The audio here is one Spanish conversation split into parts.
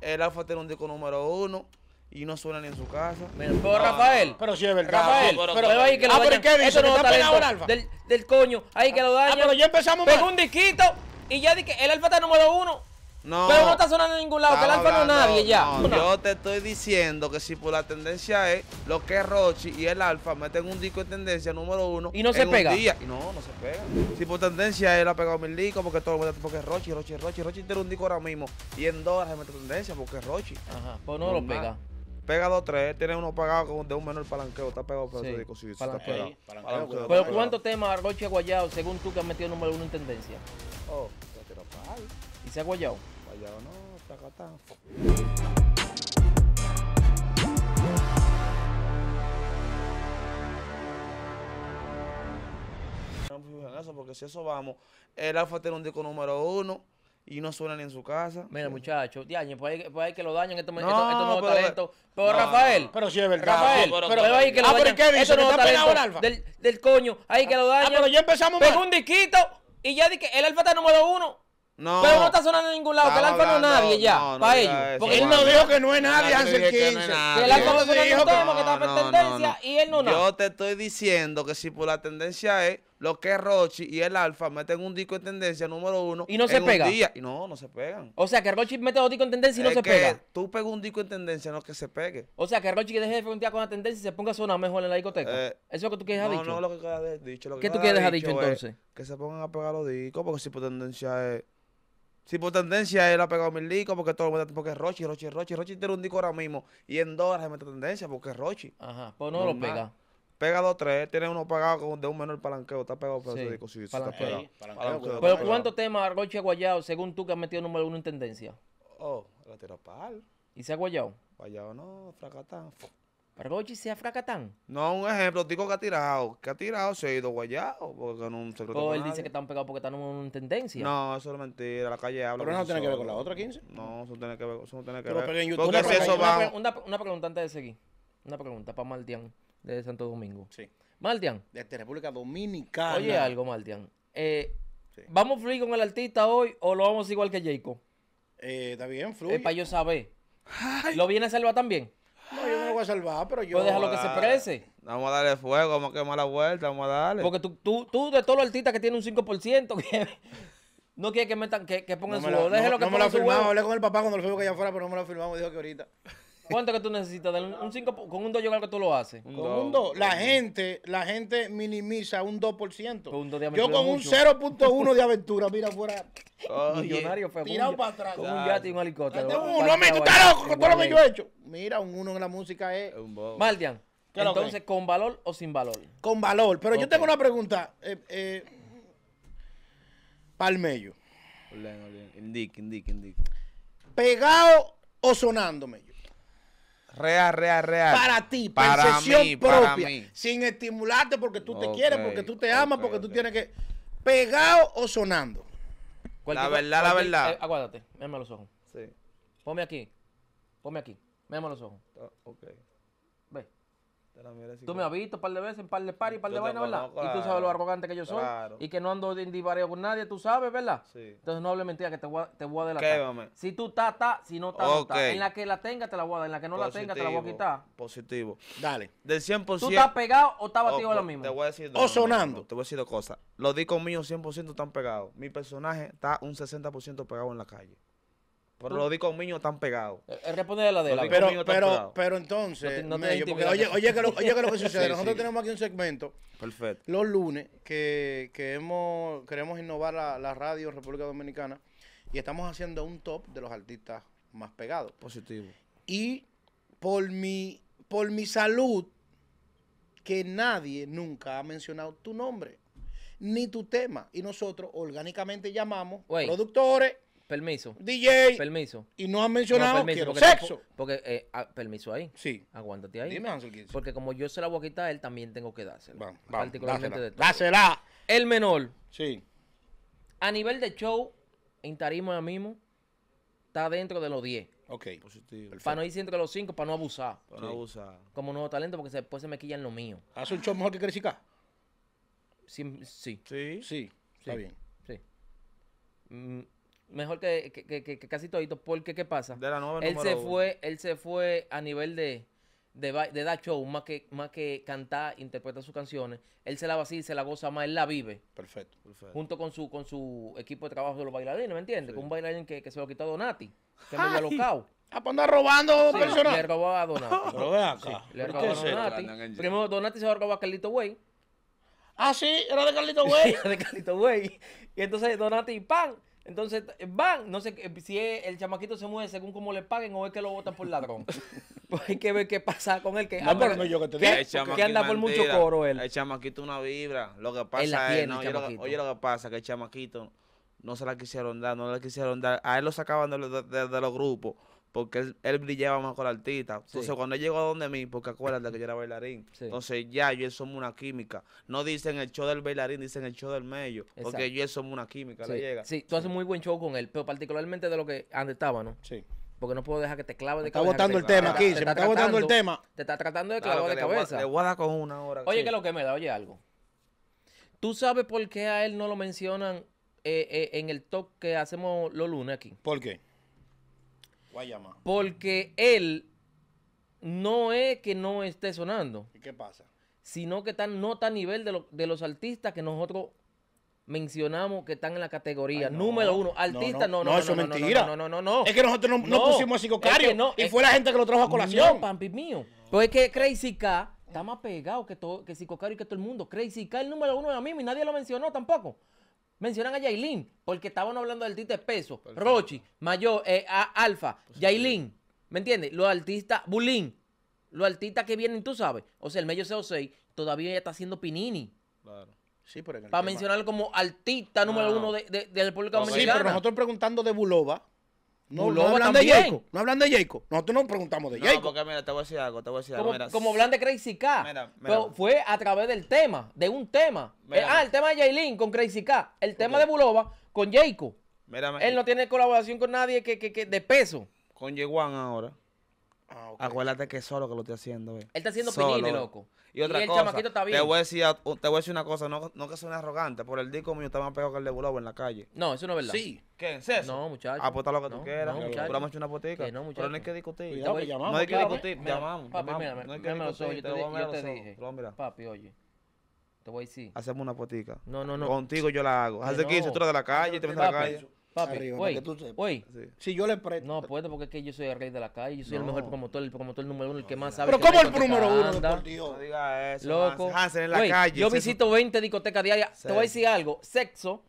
El Alfa tiene un disco número uno y no suena ni en su casa. Pero, Rafael, pero sí es verdad. Rafael, pero, pero, ahí que lo ah, dañan. ¿qué dice? Eso no está pegado el Alfa. Del, del coño, ahí que ah, lo dañan. Ah, pero ya empezamos Pegó un disquito y ya dije, el Alfa está número uno. No. Pero no está sonando en ningún lado, que la hablando, no nadie ya. Yo te estoy diciendo que si por la tendencia es lo que es Rochi y el Alfa meten un disco en tendencia número uno. Y no se pega. no, no se pega. Si por tendencia él ha pegado mil discos porque todo el mundo porque es Rochi, Rochi, Rochi, Rochi tiene un disco ahora mismo. Y en dólares mete tendencia porque es Rochi. Ajá. Pues no, lo pega. Pega dos, tres, tiene uno pagado de un menor palanqueo, está pegado por ese disco, sí, está pegado. Pero ¿cuántos temas Rochi ha guayado según tú que has metido número uno en tendencia? Oh, te ¿Y se ha guayado? allá o no, tacatá. No pues, porque si eso vamos, el Alfa tiene un disco número uno y no suena ni en su casa. Mira, muchachos, pues, pues hay que lo dañen. estos, no, está pero, Rafael, pero si es verdad. Rafael, pero, ahí que lo ah, dañan. ¿qué dice? Estos nuevos talentos Del, del coño, Ahí que lo dañen. Ah, pero ya empezamos Pegó un disquito y ya di que el alfa está número uno. Pero no está sonando en ningún lado, que el alfa no es nadie ya, para ellos. Porque él no dijo que no es nadie, Hace 15. Que, el alfa no es un que está en tendencia y él no Yo te estoy diciendo que si por la tendencia es lo que Rochi y el Alfa meten un disco en tendencia número uno. Y no se pegan. Y no, no se pegan. O sea que Rochi mete dos discos en tendencia y no se que pega. Tú pegas un disco en tendencia, no que se pegue. O sea que Rochi que deje de frontear con la tendencia y se ponga a sonar mejor en la discoteca. Eh, Eso es lo que tú quieres no, dicho. No, no, lo que quieres dicho. Lo que ¿Qué tú quieres dejar dicho entonces? Que se pongan a pegar los discos, porque si por tendencia es. Si por tendencia él ha pegado mil discos porque todo el mundo, porque Rochi, Rochi, Rochi, Rochi tiene un disco ahora mismo y en dólares mete tendencia porque es Rochi. Ajá, pues no, lo pega. Pega dos, tres, tiene uno pagado de un menor palanqueo, está pegado pero ese disco, sí, está pegado. pero ¿cuántos temas Rochi ha guayado según tú que has metido número uno en tendencia? Oh, la tiro pal. ¿Y se ha guayado? Guayado no, fracata pero hoy se ha fracatán. No, un ejemplo, tico que ha tirado. Que ha tirado, se ha ido guayado. Porque no se O él dice que están pegados porque están en tendencia. No, eso es mentira. La calle habla. Pero no tiene que ver con la otra 15. No, eso tiene que ver. Eso tiene que ver. En Una, una, pregunta antes de seguir. Una pregunta para Martian de Santo Domingo. Sí. Martian. Desde este, República Dominicana. Oye algo, Martian. Eh, ¿Vamos a fluir con el artista hoy o lo vamos igual que Jacob? Eh, está bien, fluye. Es para yo saber. ¿Lo viene a salvar también? Pues a salvar, pero yo. Pues déjalo que se prese. Vamos a darle fuego, vamos a quemar la vuelta, vamos a darle. Porque tú, tú, tú de todos los artistas que tienen un 5%, que no quiere que metan, que, que pongan su no, no me lo firmamos. hablé con el papá cuando lo fuimos que allá afuera, pero no me lo firmamos, dijo que ahorita. ¿Cuánto que tú necesitas? con un 2 yo creo que tú lo haces. con un 2. La gente, la gente minimiza un 2%. Pues yo con un 0.1 de aventura, mira fuera. Tirado para atrás. Con un yate y un helicóptero. Este un, me tú estás loco con todo lo que yo he hecho. Mira, un 1 en la música es. Maldian. Entonces, ¿con valor o sin valor? Con valor. Pero yo tengo una pregunta. Eh, eh Palmello. Indique, indique, indique. ¿Pegado o sonándome? Real, real, real. Para ti, para percepción mí, propia. Para mí. Sin estimularte porque tú te quieres, porque tú te amas, porque tú tienes que. ¿Pegado o sonando? La verdad, la verdad. Eh, aguárdate, los ojos. Sí. Ponme aquí. Ponme aquí. Mírame los ojos. Ah, ok tú me has visto un par de veces, un par de y un par de vainas, ¿verdad? y tú sabes lo arrogante que yo soy. Y que no ando de indivario con nadie, tú sabes, ¿verdad? Sí. Entonces no hable mentira que te voy a, te voy a delatar. Si tú estás, estás. Si no estás, En la que la tenga, te la voy a dar. En la que no la tenga, te la voy a quitar. Positivo. Dale. Del 100%. ¿Tú estás pegado o estás batido ahora mismo? Te voy a decir. No, o sonando. te voy a decir dos cosas. Los discos míos 100% están pegados. Mi personaje está un 60% pegado en la calle. Pero los discos míos tan pegados. Eh, eh, responde de la de la. Pero, pero, entonces, no no porque, oye, oye, que lo, que lo que sucede, nosotros tenemos aquí un segmento. Perfecto. Los lunes que, que hemos, queremos innovar la, la radio República Dominicana y estamos haciendo un top de los artistas más pegados. Positivo. Y por mi, por mi salud, que nadie nunca ha mencionado tu nombre, ni tu tema. Y nosotros orgánicamente llamamos productores Permiso. DJ. Permiso. Y no has mencionado sexo. porque, eh, ah, permiso ahí. Sí. Aguántate ahí. Dime, Hansel, Porque como yo se la voy a quitar, él también tengo que dársela. Vamos, vamos. particularmente de todo. Dásela. El menor. Sí. A nivel de show, en tarima ahora mismo, está dentro de los 10. Ok. Positivo. Para no ir dentro de los 5, para no abusar. Para no abusar. Como nuevo talento, porque después pues se me quillan lo mío. ¿Hace un show mejor que Cresica? Sí. Sí. Sí. Está bien. Sí. Mm, mejor que, que, que, casi todito, porque ¿qué pasa? él se fue, él se fue a nivel de de, de da show, más que, más que cantar, interpretar sus canciones, él se la así, se la goza más, él la vive. Perfecto, perfecto. Junto con su, con su equipo de trabajo de los bailarines, ¿me entiendes? Con un bailarín que, se lo quitó a Donati, que me lo locao. Ah, pues robando sí, Le robó a Donati. Pero ve acá. le robó a Donati. Primero Donati se lo robó a Carlito Güey. Ah, sí, era de Carlito Güey. era de Carlito Güey. Y entonces Donati, pan entonces van, no sé eh, si el chamaquito se mueve según cómo le paguen o es que lo votan por ladrón. pues hay que ver qué pasa con él. Que, que anda por mucho coro él. El chamaquito una vibra. Lo que pasa es, oye lo que pasa, que el chamaquito no se la quisieron dar, no le quisieron dar. A él lo sacaban de los grupos porque él, más brillaba mejor artista. Entonces, cuando él llegó a donde mí, porque acuérdate que yo era bailarín. Entonces, ya, yo somos una química. No dicen el show del bailarín, dicen el show del medio. Porque yo somos una química, sí. le llega. Sí, tú haces muy buen show con él, pero particularmente de lo que antes estaba, ¿no? Sí. Porque no puedo dejar que te clave de cabeza. Está botando el tema aquí, se me está botando el tema. Te está tratando de clavar de cabeza. Le voy con una hora. Oye, que lo que me da, oye algo. ¿Tú sabes por qué a él no lo mencionan eh, eh, en el talk que hacemos los lunes aquí? ¿Por qué? Porque él no es que no esté sonando. qué pasa? Sino que está no está a nivel de, los de, los artistas que nosotros mencionamos que están en la categoría número uno. Artista no, no, no, no eso mentira. No, no, Es que nosotros no, pusimos a psicocario y fue la gente que lo trajo a colación. No, pampi mío. Pues es que Crazy K está más pegado que, todo, que Psicocario que todo el mundo. Crazy K, el número uno de a mí y nadie lo mencionó tampoco. Mencionan a Yailin, porque estaban hablando de artistas peso, Rochi, Mayor, eh, Alfa, Yailin, ¿me entiendes? Los artistas, Bulín, los artistas que vienen, tú sabes. O sea, el medio CO6 todavía ya está haciendo Pinini. Claro. Sí, Para mencionarlo como artista número uno de, de, la República Sí, pero nosotros preguntando de Bulova. No, no hablan de Jayco, No hablan de Jacob. Nosotros no preguntamos de Jacob. porque mira, te voy a decir algo, te voy a decir algo. Como, hablan de Crazy K. pero fue a través del tema, de un tema. Eh, ah, el tema de Jaylin con Crazy K. El tema de Bulova con Mira. Él no tiene colaboración con nadie que, que, de peso. Con Yeguan ahora. Ah, Acuérdate que es solo que lo estoy haciendo. Él está haciendo solo, loco. Y otra cosa, Te voy a decir, te voy a decir una cosa, no, no que suene arrogante, por el disco mío está más pegado que el de Bulobo en la calle. No, eso no es verdad. Sí. ¿Qué? ¿Es eso? No, muchachos. Apuesta lo que tú quieras. No, muchachos. Pero una potica. no, Pero no hay que discutir. no hay que discutir. llamamos. Papi, mira, no hay que mira, discutir. Yo te, yo te, te dije. Papi, oye. Te voy a decir. Hacemos una potica. No, no, no. Contigo yo la hago. Hace 15, tú eres de la calle te vas a la calle. Papi, wey, si yo le presto. No puedo porque es que yo soy el rey de la calle, yo soy el mejor promotor, el promotor número uno, el que más sabe. Pero ¿cómo el número uno? Por Dios. diga eso. Loco. en la calle. Yo visito 20 discotecas diarias. Te voy a decir algo. Sexo.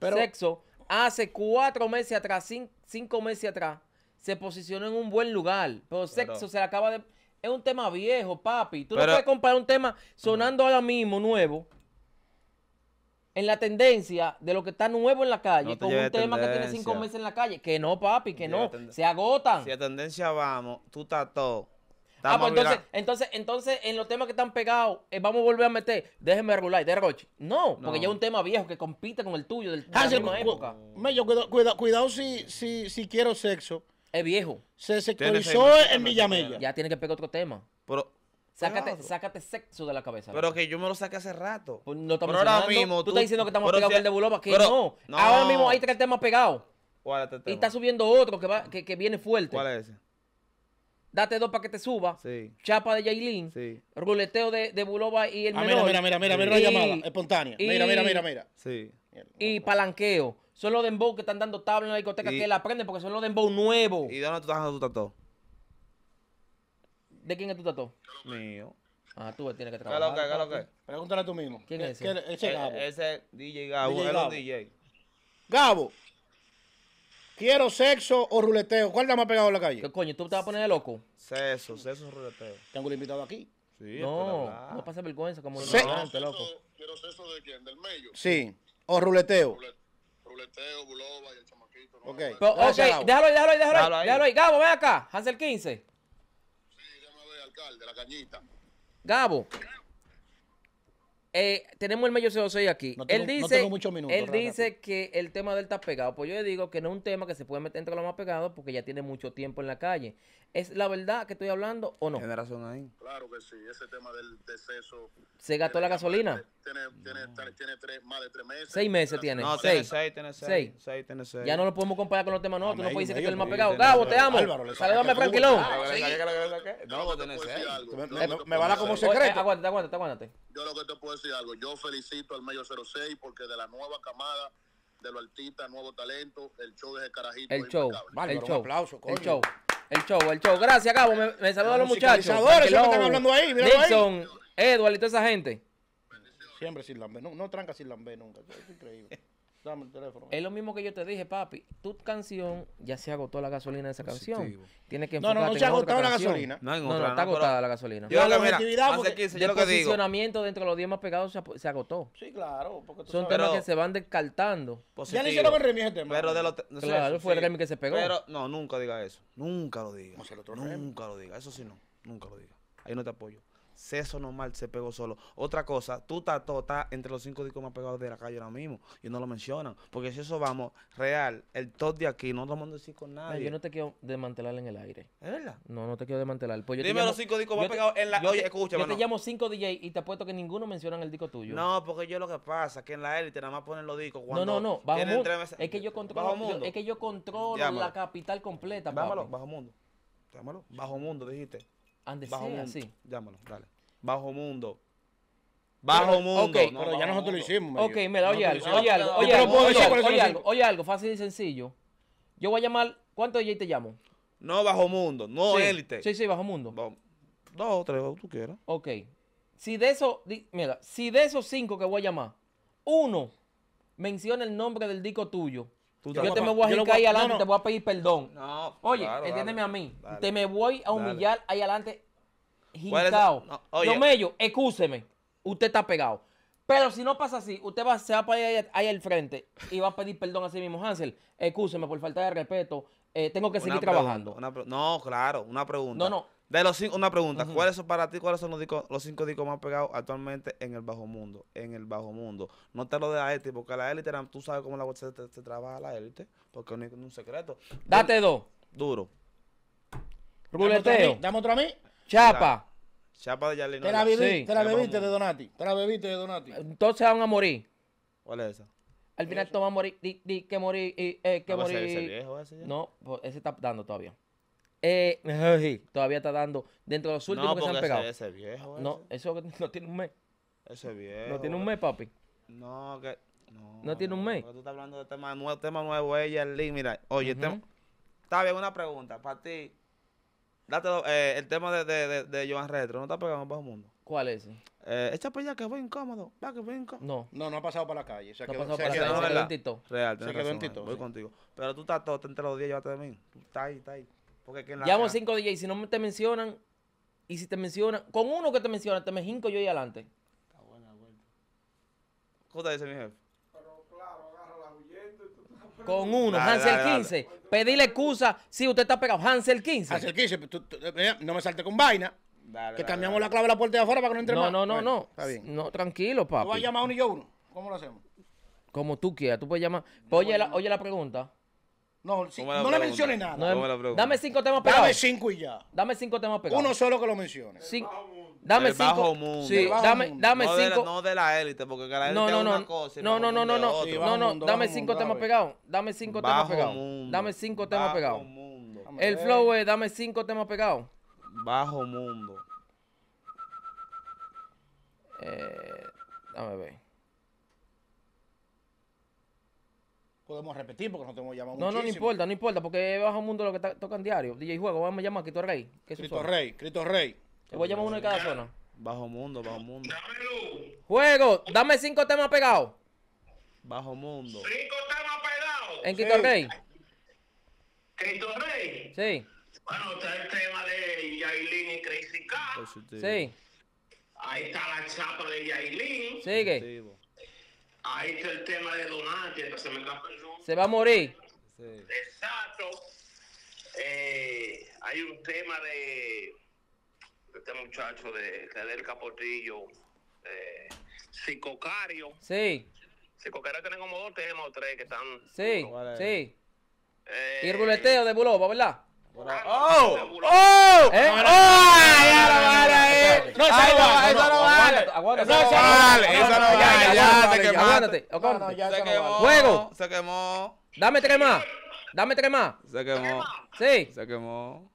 sexo. Hace cuatro meses atrás, cinco meses atrás, se posicionó en un buen lugar. Pero sexo se acaba de. Es un tema viejo, papi. Tú no puedes comprar un tema sonando ahora mismo, nuevo en la tendencia de lo que está nuevo en la calle, con un tema que tiene cinco meses en la calle. Que no, papi, que no. Se agotan. Si a tendencia vamos, tú estás todo. Ah, pues entonces, ah. entonces, entonces, en los temas que están pegados, eh, vamos a volver a meter, déjeme regular, de Roche. No, porque ya es un tema viejo que compite con el tuyo, del, de la ah, época. Mello, cuidado, cuidado, cuidado si, si, si quiero sexo. Es viejo. Se sectorizó en Villamella. Ya tiene que pegar otro tema. Pero, Sácate, sácate sexo de la cabeza. Pero que yo me lo saqué hace rato. Pues, no estamos ahora mismo. Tú, estás diciendo que estamos pegados con el de Buloba, que no. Ahora mismo hay tres temas pegados. Este y está subiendo otro que, va, que, que viene fuerte. ¿Cuál es ese? Date dos para que te suba. Sí. Chapa de Yailin. Sí. Ruleteo de, de Buloba y el ah, Mira, mira, mira, mira, mira la llamada. Espontánea. mira, mira, mira, mira. Sí. Y palanqueo. Son los dembow que están dando tabla en la discoteca que la aprenden porque son los dembow nuevos. ¿Y de dónde tú estás dando tu tatuaje? ¿De quién es tu tatu? Mío. Ah, tú tienes que trabajar. ¿Qué lo que, qué Pregúntale tú mismo. ¿Quién es ese? ese es Gabo. E, ese es DJ Gabo. DJ Gabo. DJ. Gabo. Quiero sexo o ruleteo. ¿Cuál te más pegado en la calle? ¿Qué coño? ¿Tú te vas a poner de loco? Sexo, sexo o ruleteo. Tengo un invitado aquí. Sí, no, no pasa vergüenza como un no, ¿Quiero sexo de quién? ¿Del medio? Sí. O ruleteo. Ruleteo, buloba y el chamaquito. ok, déjalo déjalo déjalo Déjalo ahí. Gabo, ven acá. Hansel 15 de la cañita. Gabo. Eh, tenemos el medio co aquí. él dice, él dice que el tema del él está pegado. Pues yo le digo que no es un tema que se puede meter entre los más pegados porque ya tiene mucho tiempo en la calle. ¿Es la verdad que estoy hablando o no? Tiene ahí. Claro que sí, ese tema del deceso. ¿Se gastó la eh, gasolina? Tiene, tiene, tiene, tres, más de tres meses. Seis meses tiene. No, seis. seis, tiene seis. Seis. seis tiene seis. Ya no lo podemos comparar con los temas nuevos. Tú no puedes decir que esté el más pegado. Gabo, te amo. ¡Sale, dame tranquilón. No, no, no, Me van a como secreto. Aguántate, aguántate, aguántate. Yo lo que te puedo decir algo. Yo felicito al Medio 06 porque de la nueva camada de los artistas, nuevo talento, el show de ese carajito. El show. Vale, el show. aplauso, El show. El show, el show. Gracias, Gabo. Me, me saludan los, muchachos. Los están hablando ahí. Nixon, Edward y toda esa gente. Siempre sin Lambe. No, no tranca sin Lambe nunca. Es increíble. Dame el teléfono. Es lo mismo que yo te dije, papi. Tu canción ya se agotó la gasolina de esa canción. tiene que enfocarte No, no, no se ha agotado la gasolina. No, no, no, está agotada la gasolina. Yo la objetividad porque el lo posicionamiento dentro de los 10 más pegados se, agotó. Sí, claro. Porque Son temas que se van descartando. Ya le hicieron el remix tema. Pero de los claro, fue el remix que se pegó. Pero no, nunca diga eso. Nunca lo diga. Nunca lo diga. Eso sí no. Nunca lo diga. Ahí no te apoyo. Ceso normal se pegó solo. Otra cosa, tú estás entre los cinco discos más pegados de la calle ahora mismo. Y no lo mencionan. Porque si eso vamos, real, el top de aquí, no lo mando a decir con nadie. yo no te quiero desmantelar en el aire. ¿Es verdad? No, no te quiero desmantelar. Pues Dime los cinco discos más pegados en la. oye, escúchame. Yo te llamo cinco DJ y te apuesto que ninguno menciona el disco tuyo. No, porque yo lo que pasa es que en la élite nada más ponen los discos cuando. No, no, no. Bajo es que yo controlo, es que yo controlo la capital completa. Llámalo, bajo mundo. Llámalo. Bajo mundo, dijiste. andes bajo Sí. Llámalo, dale. Bajo Mundo. Bajo mundo. pero ya nosotros lo hicimos. Ok, mira, oye algo, oye algo, oye algo, oye algo, oye algo, fácil y sencillo. Yo voy a llamar, ¿cuánto DJ te llamo? No, bajo mundo, no élite. Sí, sí, bajo mundo. Dos dos, tres, tú quieras. Ok. Si de esos, mira, si de esos cinco que voy a llamar, uno menciona el nombre del disco tuyo, yo te me voy a hincar ahí adelante, te voy a pedir perdón. No, Oye, entiéndeme a mí. te me voy a humillar ahí adelante jincao. No, usted está pegado. Pero si no pasa así, usted va, se va a ir ahí, al frente y va a pedir perdón a sí mismo. Hansel, excúseme por falta de respeto, eh, tengo que seguir trabajando. no, claro, una pregunta. No, no. De los cinco, una pregunta, ¿cuáles son para ti, cuáles son los, los cinco discos más pegados actualmente en el bajo mundo? En el bajo mundo. No te lo de la élite, porque la élite, tú sabes cómo la se, se, trabaja la élite, porque no es un secreto. Date dos. Duro. Ruleteo. Dame otro a mí. Chapa. Chapa de Yalino. Te la, te la bebiste de Donati. Te la bebiste de Donati. Entonces van a morir. ¿Cuál es esa? Al final tú a morir. Di, que morir. eh, que morir. ese- viejo ese No, pues, ese está dando todavía. Eh, todavía está dando. Dentro de los últimos que se han pegado. Ese, viejo. no, eso no tiene un mes. Ese viejo. No tiene un eh. mes, papi. No, que. No, ¿No tiene un mes? Tú estás hablando de tema nuevo, tema nuevo, eh, ella, mira. Oye, está bien, una pregunta. Para ti, Date eh, el tema de, de, de, de, Joan Retro, ¿no está pegado en Bajo Mundo? ¿Cuál es Eh, echa para allá que voy incómodo, va que voy incómodo. No. No, no ha pasado para la calle. Se no ha pasado se la calle, se en Tito. Real, Voy contigo. Pero tú estás todo, entre los 10, llévate de mí. Tú estás ahí, está ahí. Porque que en la Llamo 5 DJs, si no te mencionan, y si te mencionan, con uno que te menciona, te me jinco yo ahí adelante. Está buena bueno. ¿Qué te dice mi jefe? Con uno, Hansel 15. Pedirle excusa si usted está pegado. Hansel 15. Hansel 15, eh, no me salte con vaina. que cambiamos la clave de la puerta de afuera para que no entre más. No, no, no. Está bien. No, tranquilo, papi. Tú vas a llamar uno y yo uno. ¿Cómo lo hacemos? Como tú quieras. Tú puedes llamar. Pues oye, la, oye la pregunta. No, no le menciones nada. dame cinco temas pegados. Dame cinco y ya. Dame cinco temas pegados. Uno solo que lo mencione. Cinco. Dame cinco. Bajo mundo. Sí, dame, dame cinco. no de la élite, porque la élite no, no, es una no, cosa. no, no, no, no, no, no, no, dame cinco temas pegados. Dame cinco temas pegados. Dame cinco temas pegados. El eh. flow es, dame cinco temas pegados. Bajo mundo. Eh, dame ver. Podemos repetir porque no tenemos llamado No, no, no importa, no importa, porque bajo mundo lo que tocan diario. DJ Juego, vamos a llamar a Cristo Rey. Cristo Rey, Cristo Rey. Te voy a llamar uno de cada zona. Bajo mundo, bajo mundo. luz. Juego, dame cinco temas pegados. Bajo mundo. Cinco temas pegados. En Quito Rey. ¿Quito Rey? Sí. Bueno, está el tema de Yailin y Crazy Cat. Sí. Ahí está la chapa de Yailin. Sigue. Ahí está el tema de Donati, se me Se va a morir. Sí. Exacto. Eh, hay un tema de este muchacho de el Capotillo, eh, Psicocario. Sí. Psicocario tiene dos tenemos tres que están. Sí, sí. Eh, y el ruleteo de Buloba, ¿verdad? Ah, ¡Oh! ¡Oh! ¡Oh! ¡Ya no vale! ¡No, eso no vale! ¡Aguántate! ¡No vale! ¡Eso no vale! ¡Ya, ¡Aguántate! ¡Se quemó! ¡Juego! ¡Se quemó! ¡Dame tres más! ¡Dame tres más! ¡Se quemó! ¡Sí! ¡Se quemó!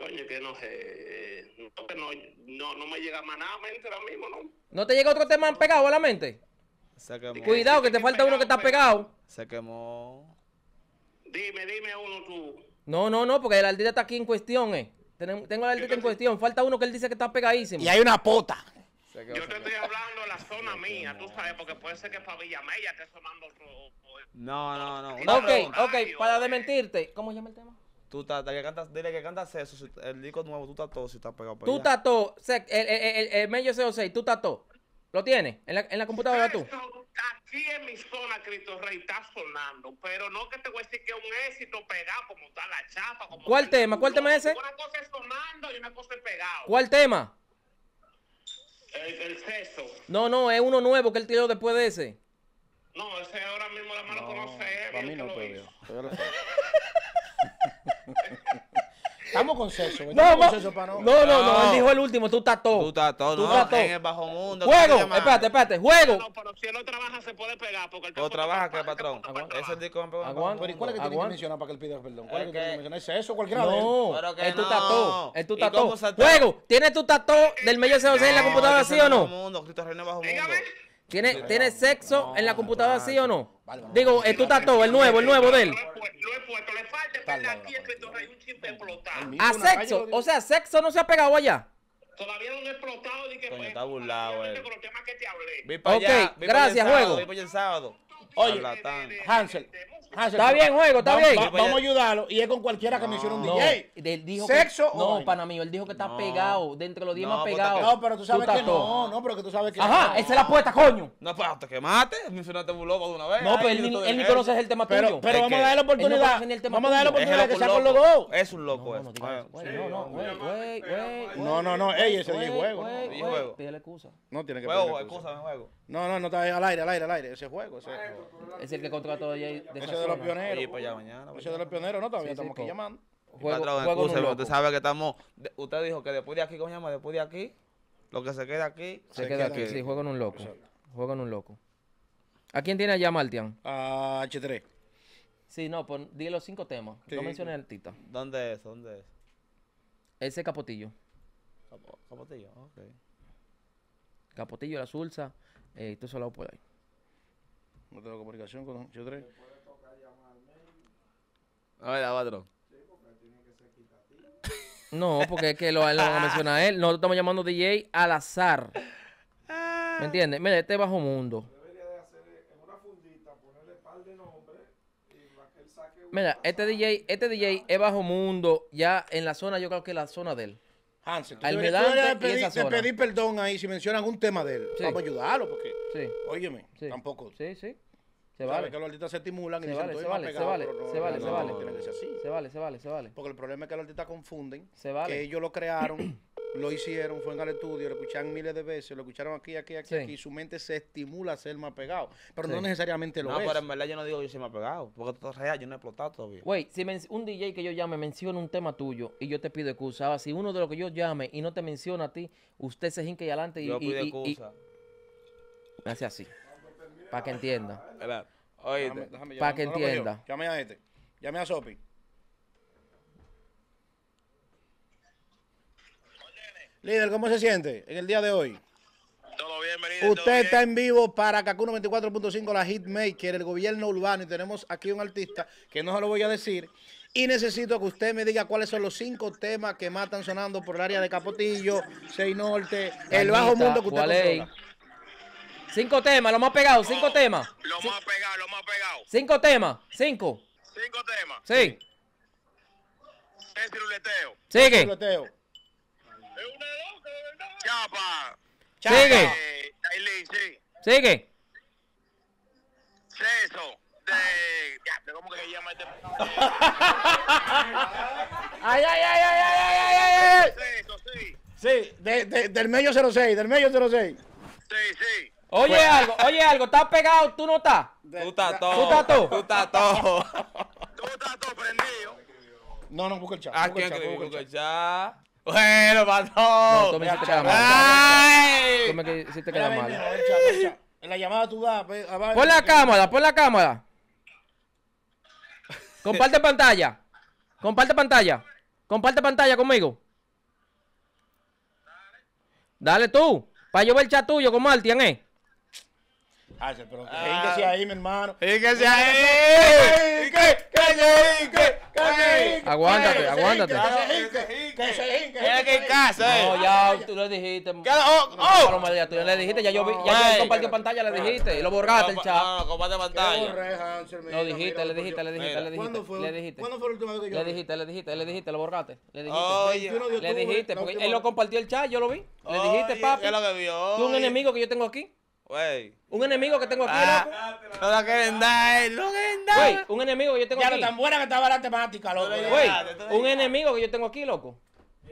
Coño, que no sé. Eh, no, no, me llega más nada a mente ahora mismo, ¿no? ¿No te llega otro tema pegado a la mente? quemó. Cuidado, que te falta uno que está pegado. Se quemó. Dime, dime uno tú. No, no, no, porque el artista está aquí en cuestión, eh. Tengo el artista en cuestión. Falta uno que él dice que está pegadísimo. Y hay una puta. Yo te estoy hablando de la zona mía, tú sabes, porque puede ser que para Villamella esté sonando otro. No, no, no. Ok, ok, para eh. desmentirte. ¿Cómo llama el tema? Tú que dile que canta eso, si, el disco nuevo, tú estás todo, si estás pegado. Tú estás todo, el, el, el, el medio 06, tú estás todo. ¿Lo tienes? ¿En la, en la computadora eso, tú? Aquí en mi zona, Cristo Rey, está sonando, pero no que te voy a decir que es un éxito pegado, como está la chapa. Como ¿Cuál tema? ¿Cuál tema es ese? Una cosa es sonando y una cosa es pegado. ¿Cuál tema? El, sexo. No, no, es uno nuevo que él tiró después de ese. No, ese ahora mismo la mano conoce. Para mí no, sé. Estamos con sexo. No, con sexo para no. No, no, no. Él dijo el último. Tú estás todo. Tú estás Tú no, En el bajo mundo. Juego. Espérate, espérate. Juego. No, pero si él no trabaja, se puede pegar. Porque el O trabaja, que patrón. Ese es el disco. Aguanta. ¿Pero cuál es que tiene que mencionar para que él pida perdón? ¿Cuál es que tiene que mencionar? ¿Es eso cualquiera de No. Es tu tató. Es tu tató. Juego. ¿Tienes tu tató del medio 06 en la computadora, sí o no? Cristo bajo mundo. Dígame. ¿Tiene, ¿tiene sexo no, en la computadora, no, sí o no? Vale, Digo, eh, tú estás todo, el nuevo, el nuevo de él. Lo he puesto, le falta aquí, entonces hay un explotado. ¿A sexo? O sea, sexo no se ha pegado allá. Todavía no he explotado. Ni pues, que Coño, está burlado, él. Ok, gracias, juego. sábado Oye, Hansel, este, Ah, está bien, juego, está bien. vamos a ayudarlo. Y es con cualquiera que me hiciera un DJ. Él dijo Sexo No, para él dijo que está pegado. Dentro de los 10 más pues, pegados. No, pero tú sabes que no. No, pero que tú sabes que Ajá, esa es la apuesta, coño. No, pues te quemaste. Mencionaste lobo de una vez. No, pero pues, él ni conoce el tema tuyo. Pero vamos a darle la oportunidad. Vamos a darle la oportunidad que sea con los dos. Es un loco eso. No, no, no. No, no, no. Ey, ese no, juego. Pídele excusa. No tiene que pedir excusa. Juego, juego. No, no, no está al aire, al aire, al aire. Ese juego, ese Es el que contrató todo de Ese de los pioneros. Sí, pues ya mañana. Ese de los pioneros, no, todavía estamos aquí pues. llamando. Juego, juego loco. usted sabe que estamos. Usted dijo que después de aquí, ¿cómo llama? Después de aquí, lo que se queda aquí. Se, queda, aquí, sí, juega en un loco. Juego en un loco. ¿A quién tiene allá, Martian? A H3. Sí, no, pues di los cinco temas. Sí. No pues. mencioné el artista. ¿Dónde es? ¿Dónde es? Ese Capotillo. Capotillo, ok. Capotillo, la Sulsa. Eh, tú solo puedes ahí. No tengo comunicación con yo 3. A ver, cuatro. No, porque es que lo, lo menciona él. Nosotros estamos llamando DJ al azar. ¿Me entiendes? Mira, este bajo mundo. Mira, este DJ, este DJ es bajo mundo. Ya en la zona, yo creo que es la zona de él. Hansel, tú deberías, tú perdón ahí si mencionan un tema de él. Sí. Vamos a ayudarlo porque, sí. óyeme, tampoco. Sí, sí. Se vale. que los artistas se estimulan se y se vale, se vale, se vale, se vale, no, se vale. No, se vale, se vale, se vale. Porque el problema es que los artistas confunden que ellos lo crearon lo hicieron, fue en el estudio, lo escucharon miles de veces, lo escucharon aquí, aquí, aquí, aquí, y su mente se estimula a ser más pegado. Pero no necesariamente lo es. No, pero en verdad yo no digo yo soy más pegado, porque todo es real, yo no he explotado todavía. Güey, si un DJ que yo llame menciona un tema tuyo y yo te pido excusa, ahora si uno de los que yo llame y no te menciona a ti, usted se hinca y adelante y... Yo pido excusa. Me hace así, para que entienda. Para que entienda. Llame a este, llame a Sopi. Líder, ¿cómo se siente en el día de hoy? Todo bienvenido. Usted está en vivo para Cacuno 24.5, la Hitmaker, el gobierno urbano, y tenemos aquí un artista que no se lo voy a decir. Y necesito que usted me diga cuáles son los cinco temas que más están sonando por el área de Capotillo, Sey Norte, el bajo mundo que usted Cinco temas, lo más pegado, cinco temas. Lo más pegado, lo más pegado. Cinco temas, cinco. Cinco temas. Sí. El ruleteo. Sigue. Es una loca, de verdad. Chapa. Chapa. Sigue. Eh, sí. Sigue. Ceso. De. Ya, ¿Cómo que se llama este? ay, ay, ay, ay, ay, ay, ay, ay. Ceso, sí. Sí, de, del medio 06, del medio 06. Sí, sí. Oye algo, oye algo, ¿estás pegado? ¿Tú no estás? Tú estás todo. ¿Tú estás todo? Tú estás todo. Tú estás todo prendido. No, no, busca el chat. Ah, busca el busca el chat. Bueno, mató No, tú me hiciste quedar mal. Tú me hiciste quedar mal. En la llamada tú das. Ah, pon la cámara, pon la cámara. Comparte pantalla. Comparte pantalla. Comparte pantalla conmigo. Dale tú. Para yo ver el chat tuyo con Martian, eh. Ah, pero fíjese ah. ahí, mi hermano. Fíjese ahí. Que Aguántate, aguántate. Que se hinque. Quédate que en casa, eh. No, ya tú le dijiste. Oh, oh. Tú ya le dijiste, ya yo vi, ya yo compartí pantalla, le dijiste. Y lo borraste el chat. No, comparte pantalla. No dijiste, le dijiste, le dijiste, le dijiste. ¿Cuándo Le dijiste. ¿Cuándo fue el último que yo? Le dijiste, le dijiste, le dijiste, lo borraste. Le dijiste. Le dijiste, porque él lo compartió el chat, yo lo vi. Le dijiste, papi. ¿Qué lo que vio? Tú un enemigo que yo tengo aquí. Wey. Un enemigo que tengo aquí, ah, loco. No la quieren dar, eh. no quieren dar. Wey, un enemigo que yo tengo aquí. Ya no tan buena que estaba la temática, loco. Wey, un enemigo que yo tengo aquí, loco.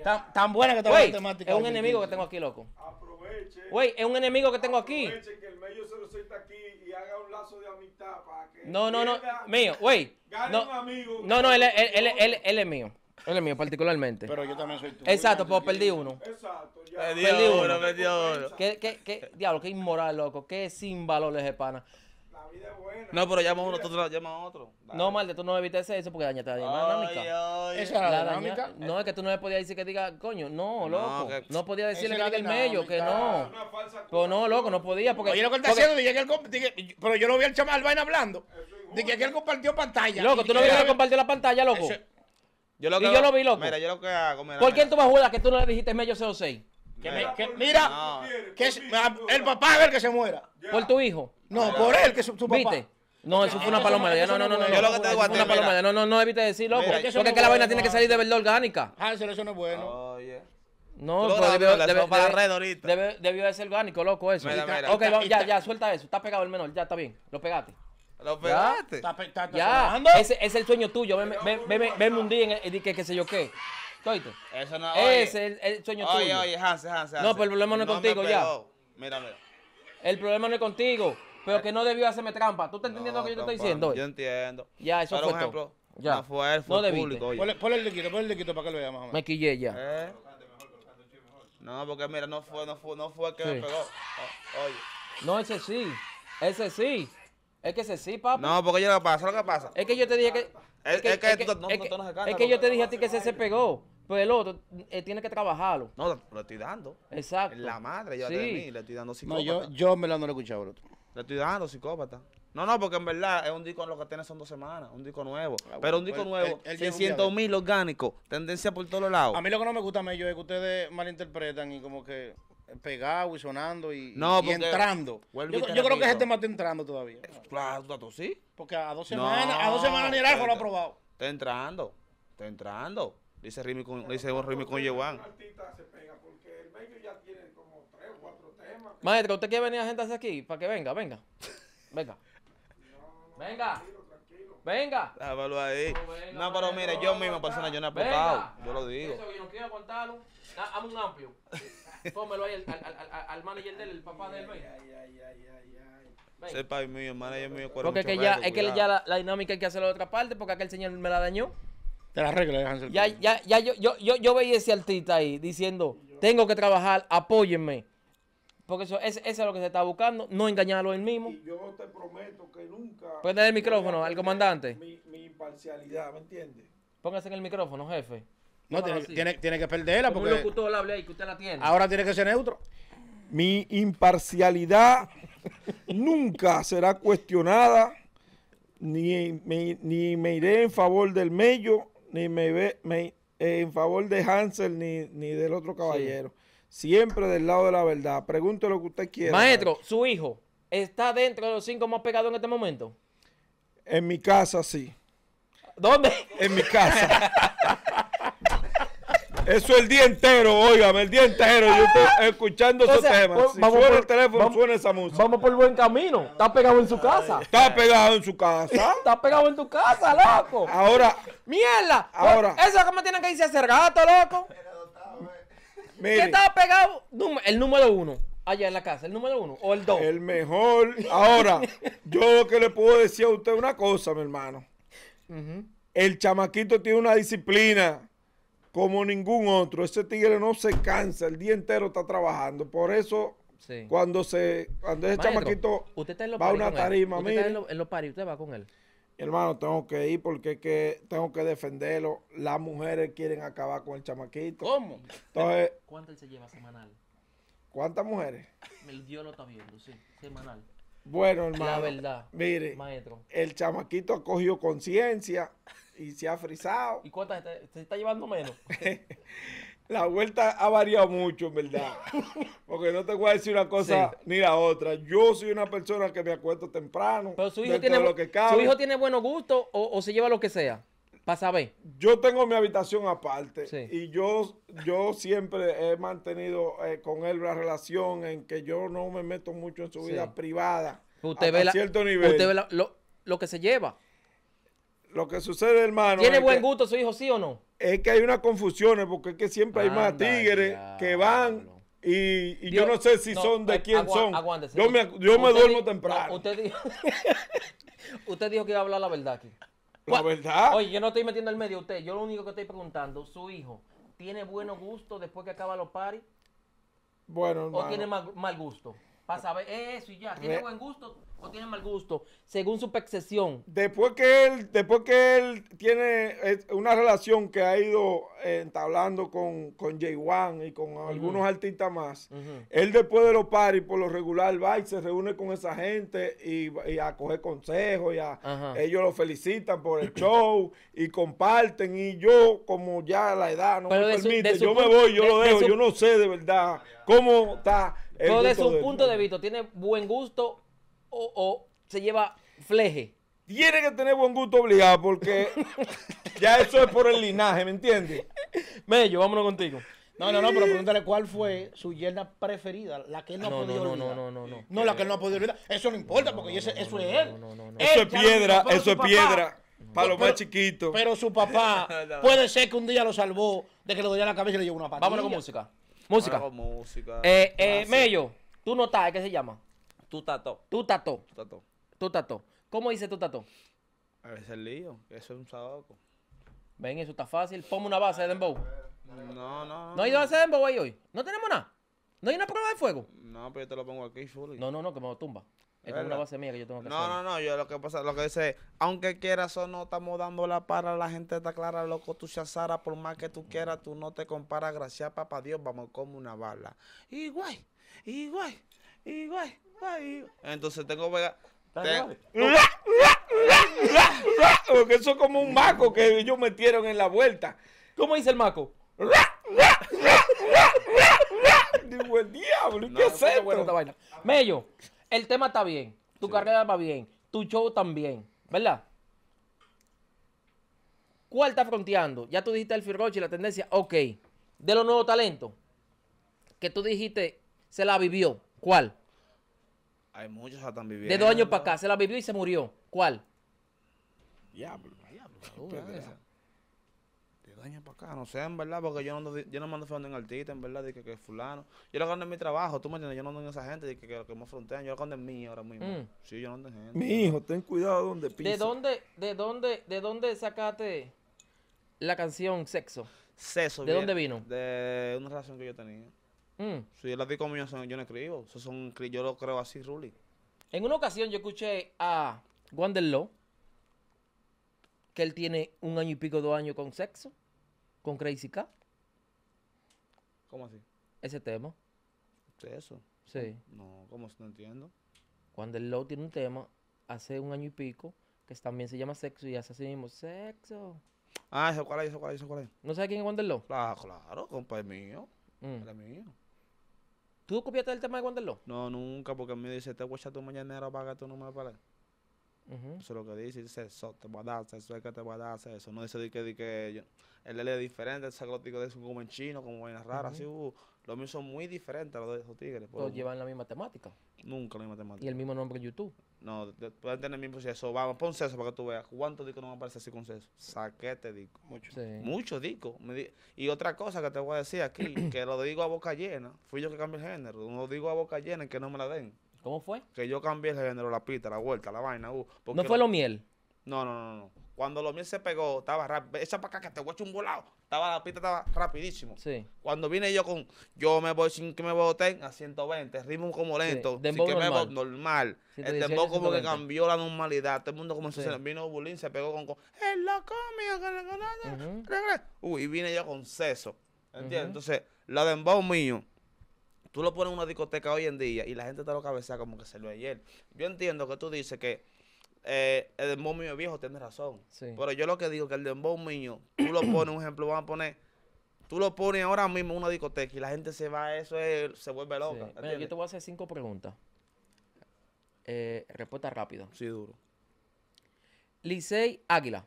Tan, tan buena que estaba wey, la temática. Es un enemigo que tengo aquí, loco. Aproveche. Wey, es un enemigo que tengo aquí. Aproveche que el medio se lo suelta aquí y haga un lazo de amistad para que. No, no, no. Mío, wey. Gane no, un amigo. No, no, él, él, él es mío. El mío particularmente. Pero yo también soy tú. Exacto, pues perdí uno. Exacto. Ya. Perdí, uno, perdí uno. ¿Qué, qué, qué, diablo, qué inmoral, loco. Qué sin valor es pana. La vida es buena. No, pero llama uno, tú llama a otro. No, Malte, tú no evites eso porque dañaste la dinámica. Ay, Esa la, dinámica. No, es que tú no le podías decir que diga, coño, no, loco. No, podía decirle que diga el medio, que no. Pues no, loco, no podía. Porque, Oye, lo que está haciendo, que él, pero yo no vi al chaval vaina hablando. Dije que él compartió pantalla. Loco, tú no viste que él compartió la pantalla, loco. Yo y yo lo vi loco. Mira, yo lo que hago. ¿Por quién tú me juzgar que tú no le dijiste medio 06 mira, que, el papá es el que se muera. ¿Por tu hijo? No, por él, que es su, papá. ¿Viste? No, eso fue una palomada. No, no, no, no. Yo lo que te digo una paloma. No, no, no debiste decir, loco. porque no, que la vaina tiene que salir de verdad orgánica. Hansel, ah, eso no es bueno. Oye. No, pero debió, no, debió, de ser orgánico, loco, eso. no, ya, ya, suelta eso. Está pegado el menor, ya está bien. Lo pegaste. Lo pegaste. ya, ese, es el sueño tuyo. Veme, un día y que sé yo qué. Eso no, es. Ese es el, sueño tuyo. Oye, oye, No, pero el problema no es contigo ya. Mira, mira. El problema no es contigo, pero que no debió hacerme trampa. ¿Tú estás entendiendo lo que yo te estoy diciendo? Yo entiendo. Ya, eso pero fue ejemplo, Ya. No fue él, fue no público. Ponle, ponle, el liquido, ponle el liquido para que lo vea más Me quillé ya. ¿Eh? No, porque mira, no fue, no fue, no fue que me pegó. oye. No, ese sí. Ese sí. Es que ese sí, papá. No, porque yo lo pasa, lo que pasa. Es que yo te dije que. Es, que, es que, es que, yo te dije a ti que ese se pegó. Pero el otro eh, tiene que trabajarlo. No, lo estoy dando. Exacto. La madre, yo sí. mí, le estoy dando psicópata. No, yo, yo en verdad no lo he escuchado, bro. Le estoy dando psicópata. No, no, porque en verdad es un disco lo que tiene son dos semanas, un disco nuevo. Ah, pero un disco nuevo, 600 mil orgánicos, tendencia por todos lados. A mí lo que no me gusta, Mello, es que ustedes malinterpretan y como que pegado y sonando y, entrando. Yo, creo que ese tema está entrando todavía. Eh, claro, tú sí. Porque a dos semanas, a dos semanas ni lo ha probado. Está entrando, está entrando. Dice Rimi con, Rimi con Yewan. Maestro, ¿usted quiere venir a hacia aquí? Para que venga, venga. Venga. venga, venga. Venga. Déjalo ahí. No, pero mire, yo mismo, persona, yo no he apretado. Yo lo digo. Eso, yo no quiero contarlo. Dame un amplio. Póngalo ahí al, manager del el papá de él. Ay, ay, ay, ay, Sepa, mío, manager mío. Porque es que ya, es que ya la, dinámica hay que hacerlo de otra parte porque aquel señor me la dañó. Te la arreglo, déjame Ya, pues. ya, ya, yo, yo, yo, yo veía ese artista ahí diciendo, tengo que trabajar, apóyenme. Porque eso, es lo que se está buscando, no engañarlo él mismo. Y yo te prometo que nunca. dar el micrófono al comandante. Mi, mi imparcialidad, ¿me entiendes? Póngase en el micrófono, jefe. No, tiene, que perderla porque. usted la tiene. Ahora tiene que ser neutro. Mi imparcialidad nunca será cuestionada, ni me, iré en favor del Mello, ni me, ve, eh, en favor de Hansel, ni, del otro caballero. Siempre del lado de la verdad. Pregúntelo lo que usted quiera. Maestro, su hijo está dentro de los cinco más pegados en este momento. En mi casa, sí. ¿Dónde? En mi casa. Eso el día entero, óigame, el día entero yo estoy ah. escuchando esos temas. vamos suena por, el teléfono, suena esa música. Vamos por buen camino. Está pegado en su casa. Está pegado en su casa. Está pegado en tu casa, loco. Ahora. Mierda. Ahora. Eso es como tienen que irse a hacer gato, loco. ¿Qué estaba pegado? El número uno. Allá en la casa, el número uno o el dos. El mejor. Ahora, yo que le puedo decir a usted una cosa, mi hermano. El chamaquito tiene una disciplina como ningún otro. Ese tigre no se cansa, el día entero está trabajando. Por eso, cuando se cuando ese chamaquito va a una tarima, mire. en, los usted va con él. Hermano, tengo que ir porque que tengo que defenderlo. Las mujeres quieren acabar con el chamaquito. ¿Cómo? Entonces, ¿Cuánto él se lleva semanal? ¿Cuántas mujeres? El Dios lo está viendo, sí, semanal. Bueno, hermano. La verdad. Mire, maestro. El chamaquito ha cogido conciencia y se ha frisado. ¿Y cuántas se está, llevando menos? la vuelta ha variado mucho, en verdad. Porque no te voy a decir una cosa ni la otra. Yo soy una persona que me acuesto temprano. Pero su hijo, tiene, ¿su hijo tiene buenos gustos o se lleva lo que sea? Yo tengo mi habitación aparte y yo, yo siempre he mantenido eh, con él una relación en que yo no me meto mucho en su vida privada. Usted cierto nivel. Usted ve lo, que se lleva. Lo que sucede, hermano. ¿Tiene buen gusto su hijo, sí o no? Es que hay unas confusiones porque es que siempre hay más tigres que van. Y, yo no sé si son de quién son. Yo me, duermo temprano. usted, dijo, usted dijo que iba a hablar la verdad aquí. La verdad. Oye, yo no estoy metiendo el medio a usted. Yo lo único que estoy preguntando, su hijo, ¿tiene buen gusto después que acaba los paris? Bueno, ¿O tiene mal, gusto? Para saber eso y ya. ¿Tiene buen gusto? o tiene mal gusto, según su percepción. Después que él, después que él tiene una relación que ha ido entablando con, con Jay Wan y con algunos artistas más, él después de los paris por lo regular va y se reúne con esa gente y, a coger consejos ellos lo felicitan por el show y comparten y yo como ya la edad no me permite, yo me voy, yo lo dejo, yo no sé de verdad cómo está. El Pero desde un punto de, de vista, tiene buen gusto o, se lleva fleje? Tiene que tener buen gusto obligado porque ya eso es por el linaje, ¿me entiendes? Mello, vámonos contigo. No, no, no, pero pregúntale cuál fue su yerna preferida, la que él no, ha podido no, olvidar. No, no, no, no. No, la que él no ha podido olvidar. Eso no importa porque eso es él. Eso es piedra, eso es piedra. Para los más chiquitos. Pero su papá puede ser que un día lo salvó de que le a la cabeza y le llevó una pata. Vámonos con música. Música. música. Eh, eh ah, Mello, tú notas, ¿eh? ¿qué se llama? Tú, Tutató. Tú, Tutató. ¿Cómo dice tutató? A veces lío. Eso es un sabaco. Ven, eso está fácil. Ponme una base de dembow. No, no. ¿No hay base de dembow ahí hoy? ¿No tenemos nada? ¿No hay una prueba de fuego? No, pero yo te lo pongo aquí, full. No, no, no, que me lo tumba. Es como una base mía que yo tengo que hacer. No, no, no, yo lo que pasa, lo que dice, aunque quieras o no, estamos dando la para, la gente está clara, loco, tú chazara, por más que tú quieras, tú no te comparas, gracias, papá Dios, vamos como una bala. Igual, y igual. Entonces tengo que... Porque eso es como un maco que ellos metieron en la vuelta. ¿Cómo dice el maco? Digo, el diablo, ¿qué es Mello, el tema está bien, tu carrera va bien, tu show también, ¿verdad? ¿Cuál está fronteando? Ya tú dijiste el y la tendencia, ok. De los nuevos talentos que tú dijiste, se la vivió, ¿cuál? Hay muchos que están viviendo. De dos años para acá, se la vivió y se murió. ¿Cuál? Diablo. Diablo, De dos años para acá, no sé, en verdad, porque yo no, yo no mando ando en artista, en verdad, de que, que fulano. Yo lo que ando en mi trabajo, tú me entiendes, yo no ando en esa gente, de que, lo que me frontean, yo lo que ando en mí ahora mismo. Mm. Sí, yo no ando en gente. Mi hijo, ten cuidado donde pisa. ¿De dónde, de dónde, de dónde sacaste la canción Sexo? Sexo. ¿De dónde vino? De una relación que yo tenía. Mm. Si yo las digo yo no escribo. son, yo lo creo así, Ruli. En una ocasión yo escuché a Wanderlo que él tiene un año y pico, dos años con sexo, con Crazy Cat. ¿Cómo así? Ese tema. ¿Eso? Sí. No, ¿cómo no entiendo? Wanderlo tiene un tema hace un año y pico que también se llama sexo y hace así mismo sexo. Ah, eso cuál es, eso cuál es, eso cuál es. ¿No sabe quién es Wanderlow? Claro, claro, Compadre mío. Mm. mío. ¿Tú copiaste el tema de Wanderlo? No, nunca, porque a mí me dice, te voy a echar tu mañanero para que tu no me pares. Eso es lo que dice, dice eso, te voy a dar, eso es que te voy a dar, eso. No dice de que, de que yo, él es diferente, el sacrótico es un como en chino, como vainas rara, así. Uh, los míos son muy diferentes los de esos tigres. Pero llevan la misma temática. Nunca la misma temática. Y el mismo nombre en YouTube. No, pueden tener el mismo Vamos, pon seso para que tú veas. ¿Cuántos discos no van a así con seso? Saquete disco. Muchos. Muchos discos. Y otra cosa que te voy a decir aquí, que lo digo a boca llena. Fui yo que cambié el género. No digo a boca llena y que no me la den. ¿Cómo fue? Que yo cambié el género, la pita, la vuelta, la vaina. Uh, ¿No fue lo, lo miel? No, no, no, no. Cuando lo mío se pegó, estaba rápido. Esa para acá que te voy a echar un volado. Estaba, la pista estaba rapidísimo. Sí. Cuando vine yo con, yo me voy sin que me boten a 120, ritmo como lento. Sin que normal. me normal. el dembow como que cambió la normalidad. Todo el mundo como a Vino Bulín, se pegó con, Es la loco mío. Uy, vine yo con seso. ¿Entiendes? Entonces, la dembow mío. Tú lo pones en una discoteca hoy en día y la gente te lo cabeza como que se lo ayer. Yo entiendo que tú dices que eh, el dembow mío viejo tiene razón. Pero yo lo que digo que el dembow mío, tú lo pones, un ejemplo, vamos a poner, tú lo pones ahora mismo en una discoteca y la gente se va, eso se vuelve loca. yo te voy a hacer cinco preguntas. Eh, respuesta rápida. Sí, duro. Licey Águila.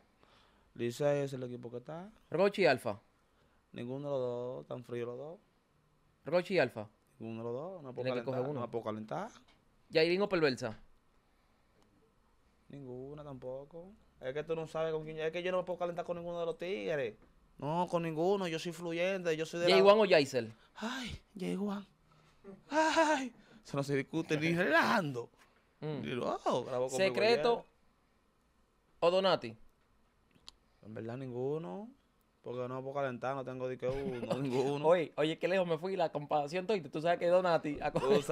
Licey es el equipo que está. Rochi Alfa. Ninguno de los dos, tan frío los dos. Rochi y Alfa. Ninguno de los dos, no puedo calentar. uno. No puedo calentar. Perversa. Ninguna tampoco. Es que tú no sabes con quién. Es que yo no me puedo calentar con ninguno de los tigres. No, con ninguno. Yo soy fluyente. Yo soy de. ¿Jay o Jaisel? Ay, Jay Ay. Eso no se discute ni relajando. Mm. ¿Secreto o Donati? En verdad, ninguno. Porque no puedo calentar, no tengo disque uno, ninguno. Oye, oye, qué lejos me fui la comparación toita. Tú sabes que Donati a Tú sabes.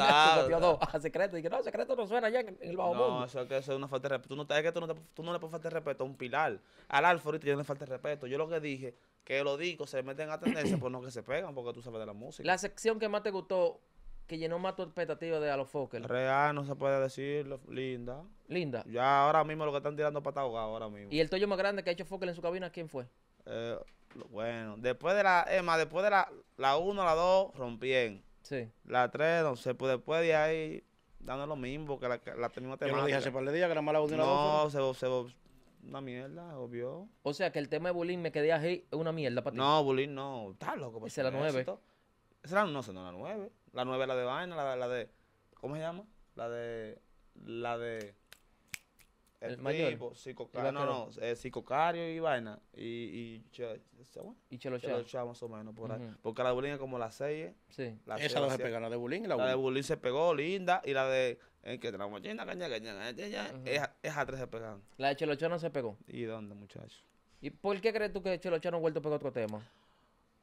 a secreto. dije no, secreto no suena allá en, el bajo No, eso es que eso es una falta de respeto. Tú no, sabes que tú no, tú no le puedes faltar respeto a un pilar. Al Alfa ahorita yo no le falta respeto. Yo lo que dije, que lo digo, se meten a tendencia, pues no que se pegan, porque tú sabes de la música. La sección que más te gustó, que llenó más tu expectativa de a los Fokker. Real, no se puede decir, linda. Linda. Ya ahora mismo lo que están tirando para ahora mismo. ¿Y el toyo más grande que ha hecho Fokker en su cabina, quién fue? Eh, bueno, después de la, Emma, después de la, la 1, la 2, rompían. Sí. La 3, no sé, pues después de ahí, dando lo mismo que la, la misma temática. Yo lo dije hace par de días que la mala 1 y la 2. No, se, se, una mierda, obvio. O sea, que el tema de bullying me quedé ahí, una mierda para ti. No, bullying no, está loco. Esa es la 9. Esa es la, no, no, la 9. La 9 es la de vaina, la, la de, ¿cómo se llama? La de, la de... El, Tipo, psicocario, no, no, eh, psicocario y vaina. Y, y, y Chelocha. más o menos, por ahí. Porque la de Bulín es como eh. la 6. Sí. Esa la, se pegar, la de Bulín la, de Bulín se pegó, linda. Y la de... En eh, que tenemos llena, caña, caña, caña. Esas tres se pegaron. La de Chelocha no se pegó. ¿Y dónde, muchachos? ¿Y por qué crees tú que Chelocha no ha vuelto a pegar otro tema?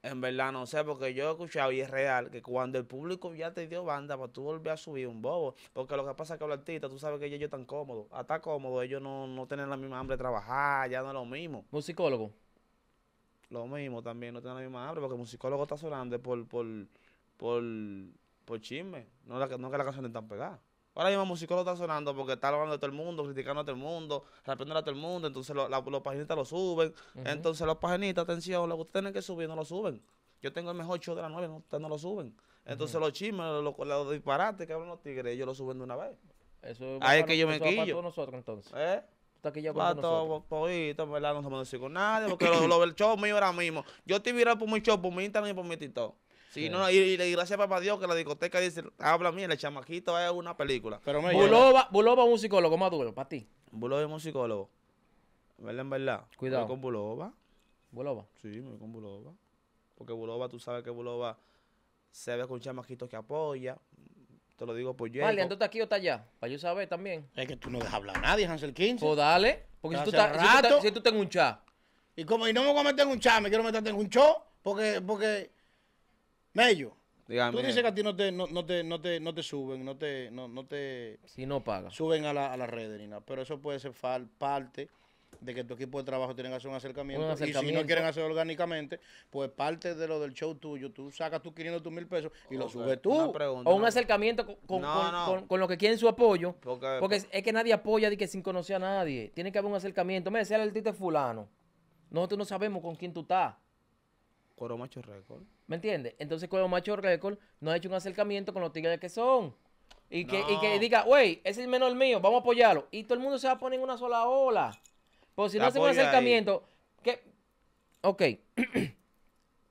En verdad no sé, porque yo he escuchado y es real que cuando el público ya te dio banda, para pues tú volvés a subir un bobo. Porque lo que pasa es que los artistas, tú sabes que ellos, están cómodos. Hasta cómodos, ellos no, no tienen la misma hambre de trabajar, ya no es lo mismo. ¿Musicólogo? Lo mismo también, no tienen la misma hambre, porque el musicólogo está sonando por, por, por, por chisme. No, la, no que las canciones están pegadas. Ahora mismo musicólogo está sonando porque está hablando de todo el mundo, criticando a todo el mundo, rapiendo a todo el mundo. Entonces los paginitas lo suben. Entonces los paginitas, atención, lo que ustedes tienen que subir no lo suben. Yo tengo el mejor show de la noche, no, ustedes no lo suben. Entonces los chismes, los, disparates que hablan los tigres, ellos lo suben de una vez. Eso Ahí es que yo me quillo. Para nosotros entonces. ¿Eh? Está aquí ya para todos, poquito, ¿verdad? No estamos con nadie porque lo, del el show mío ahora mismo. Yo estoy viral por mi show, por mi Instagram y por mi TikTok. No, y, le gracias a papá Dios que la discoteca dice, habla mía, el chamaquito es una película. Buloba, Buloba es un psicólogo más duro, para ti. Buloba es un psicólogo. verdad, en verdad. Cuidado. Voy con Buloba. ¿Buloba? Sí, me voy con Buloba. Porque Buloba, tú sabes que Buloba se ve con chamaquitos que apoya. Te lo digo por yo. Vale, ¿tú estás aquí o estás allá? Para yo saber también. Es que tú no dejas hablar a nadie, Hansel 15. Pues dale. Porque si tú, estás, si tú, si tú estás en un chat. Y como y no me voy a meter en un chat, me quiero meter en un show. Porque, porque Mello, tú dices que a ti no te, no, te, suben, no te, no, te... Si no paga. Suben a la, a ni nada. Nina. Pero eso puede ser parte de que tu equipo de trabajo tiene que hacer un acercamiento, un Y si no quieren hacer orgánicamente, pues parte de lo del show tuyo, tú sacas tus 500, tus mil pesos y lo subes tú. o un acercamiento con, con, lo que quieren su apoyo. Porque, es, que nadie apoya de que sin conocer a nadie. Tiene que haber un acercamiento. Me decía el artista fulano. Nosotros no sabemos con quién tú estás. Coro Macho Record. ¿Me entiendes? Entonces Coro Macho Record no ha hecho un acercamiento con los tigres que son. Y que, y que diga, wey, es el menor mío, vamos a apoyarlo. Y todo el mundo se va a poner en una sola ola. Porque si no hace un acercamiento, que. Ok.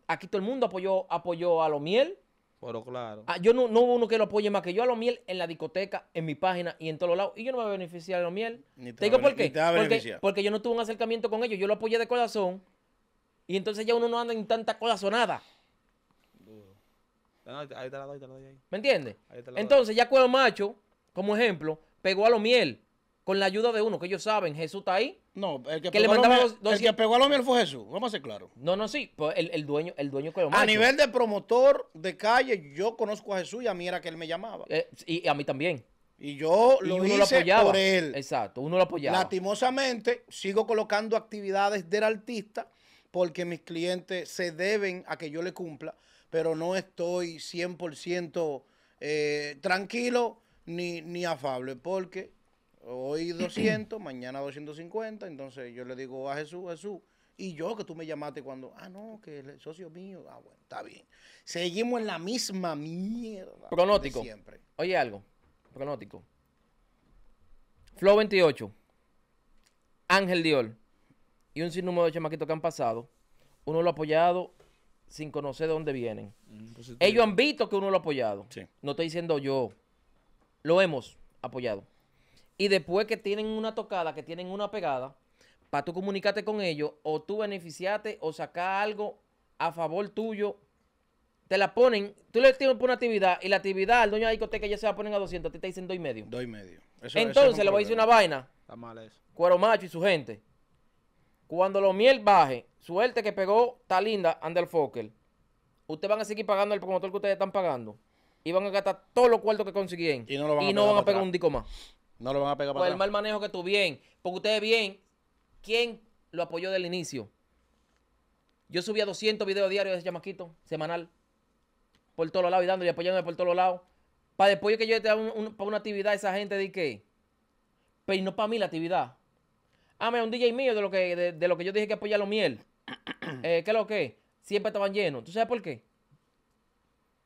Aquí todo el mundo apoyó, apoyó a lo miel. Pero claro. Ah, yo no, hubo uno que lo apoye más que yo a lo miel en la discoteca, en mi página y en todos los lados. Y yo no me voy a beneficiar de lo miel. te, digo por qué. Porque, porque, yo no tuve un acercamiento con ellos. Yo lo apoyé de corazón. Y entonces ya uno no anda en tanta cosa sonada. ahí te la doy, te la doy ¿Me entiendes? Entonces, ya Cuero Macho, como ejemplo, pegó a lo miel con la ayuda de uno, que ellos saben, Jesús está ahí. No, el que, pegó, a los, lo miel fue Jesús, vamos a ser claros. No, no, sí, pues el, dueño, el dueño Cuero Macho. A nivel de promotor de calle, yo conozco a Jesús y a mí era que él me llamaba. Eh, y a mí también. Y yo lo hice apoyaba. por él. Exacto, uno lo apoyaba. Latimosamente, sigo colocando actividades del artista porque mis clientes se deben a que yo le cumpla, pero no estoy 100% eh, tranquilo ni, afable, porque hoy 200, mañana 250, entonces yo le digo a Jesús, Jesús, y yo que tú me llamaste cuando, ah, no, que el socio mío, ah, bueno, está bien. Seguimos en la misma mierda. Pronótico. siempre. Oye algo, pronótico. Flow 28. Ángel Dior y un sinnúmero de chamaquitos que han pasado, uno lo ha apoyado sin conocer de dónde vienen. Mm, pues ellos han visto que uno lo ha apoyado. No estoy diciendo yo, lo hemos apoyado. Y después que tienen una tocada, que tienen una pegada, para tú comunicarte con ellos, o tú beneficiarte, o sacar algo a favor tuyo, te la ponen, tú le tienes una actividad, y la actividad el dueño de la discoteca ya se la ponen a 200, a ti te dicen 2 y medio. 2 y medio. Entonces le voy a decir una vaina. Está mal eso. Cuero macho y su gente. Cuando los miel baje, suerte que pegó Talinda Ander Fokker. Ustedes van a seguir pagando el promotor que ustedes están pagando. Y van a gastar todos los cuartos que consiguen. Y no, van, a pegar un disco más. No lo van a pegar para Por el mal manejo que tuvieron. Porque ustedes bien, ¿quién lo apoyó del inicio? Yo subía 200 videos diarios de ese chamaquito, semanal. Por todos lados y dándole y por todos lados. Para después que yo te un, una actividad, esa gente de que. Pero no para mí la actividad. Ah, mira, un DJ mío de lo que, de, lo que yo dije que apoyaba los miel. Eh, ¿Qué es lo que? Siempre estaban llenos. ¿Tú sabes por qué?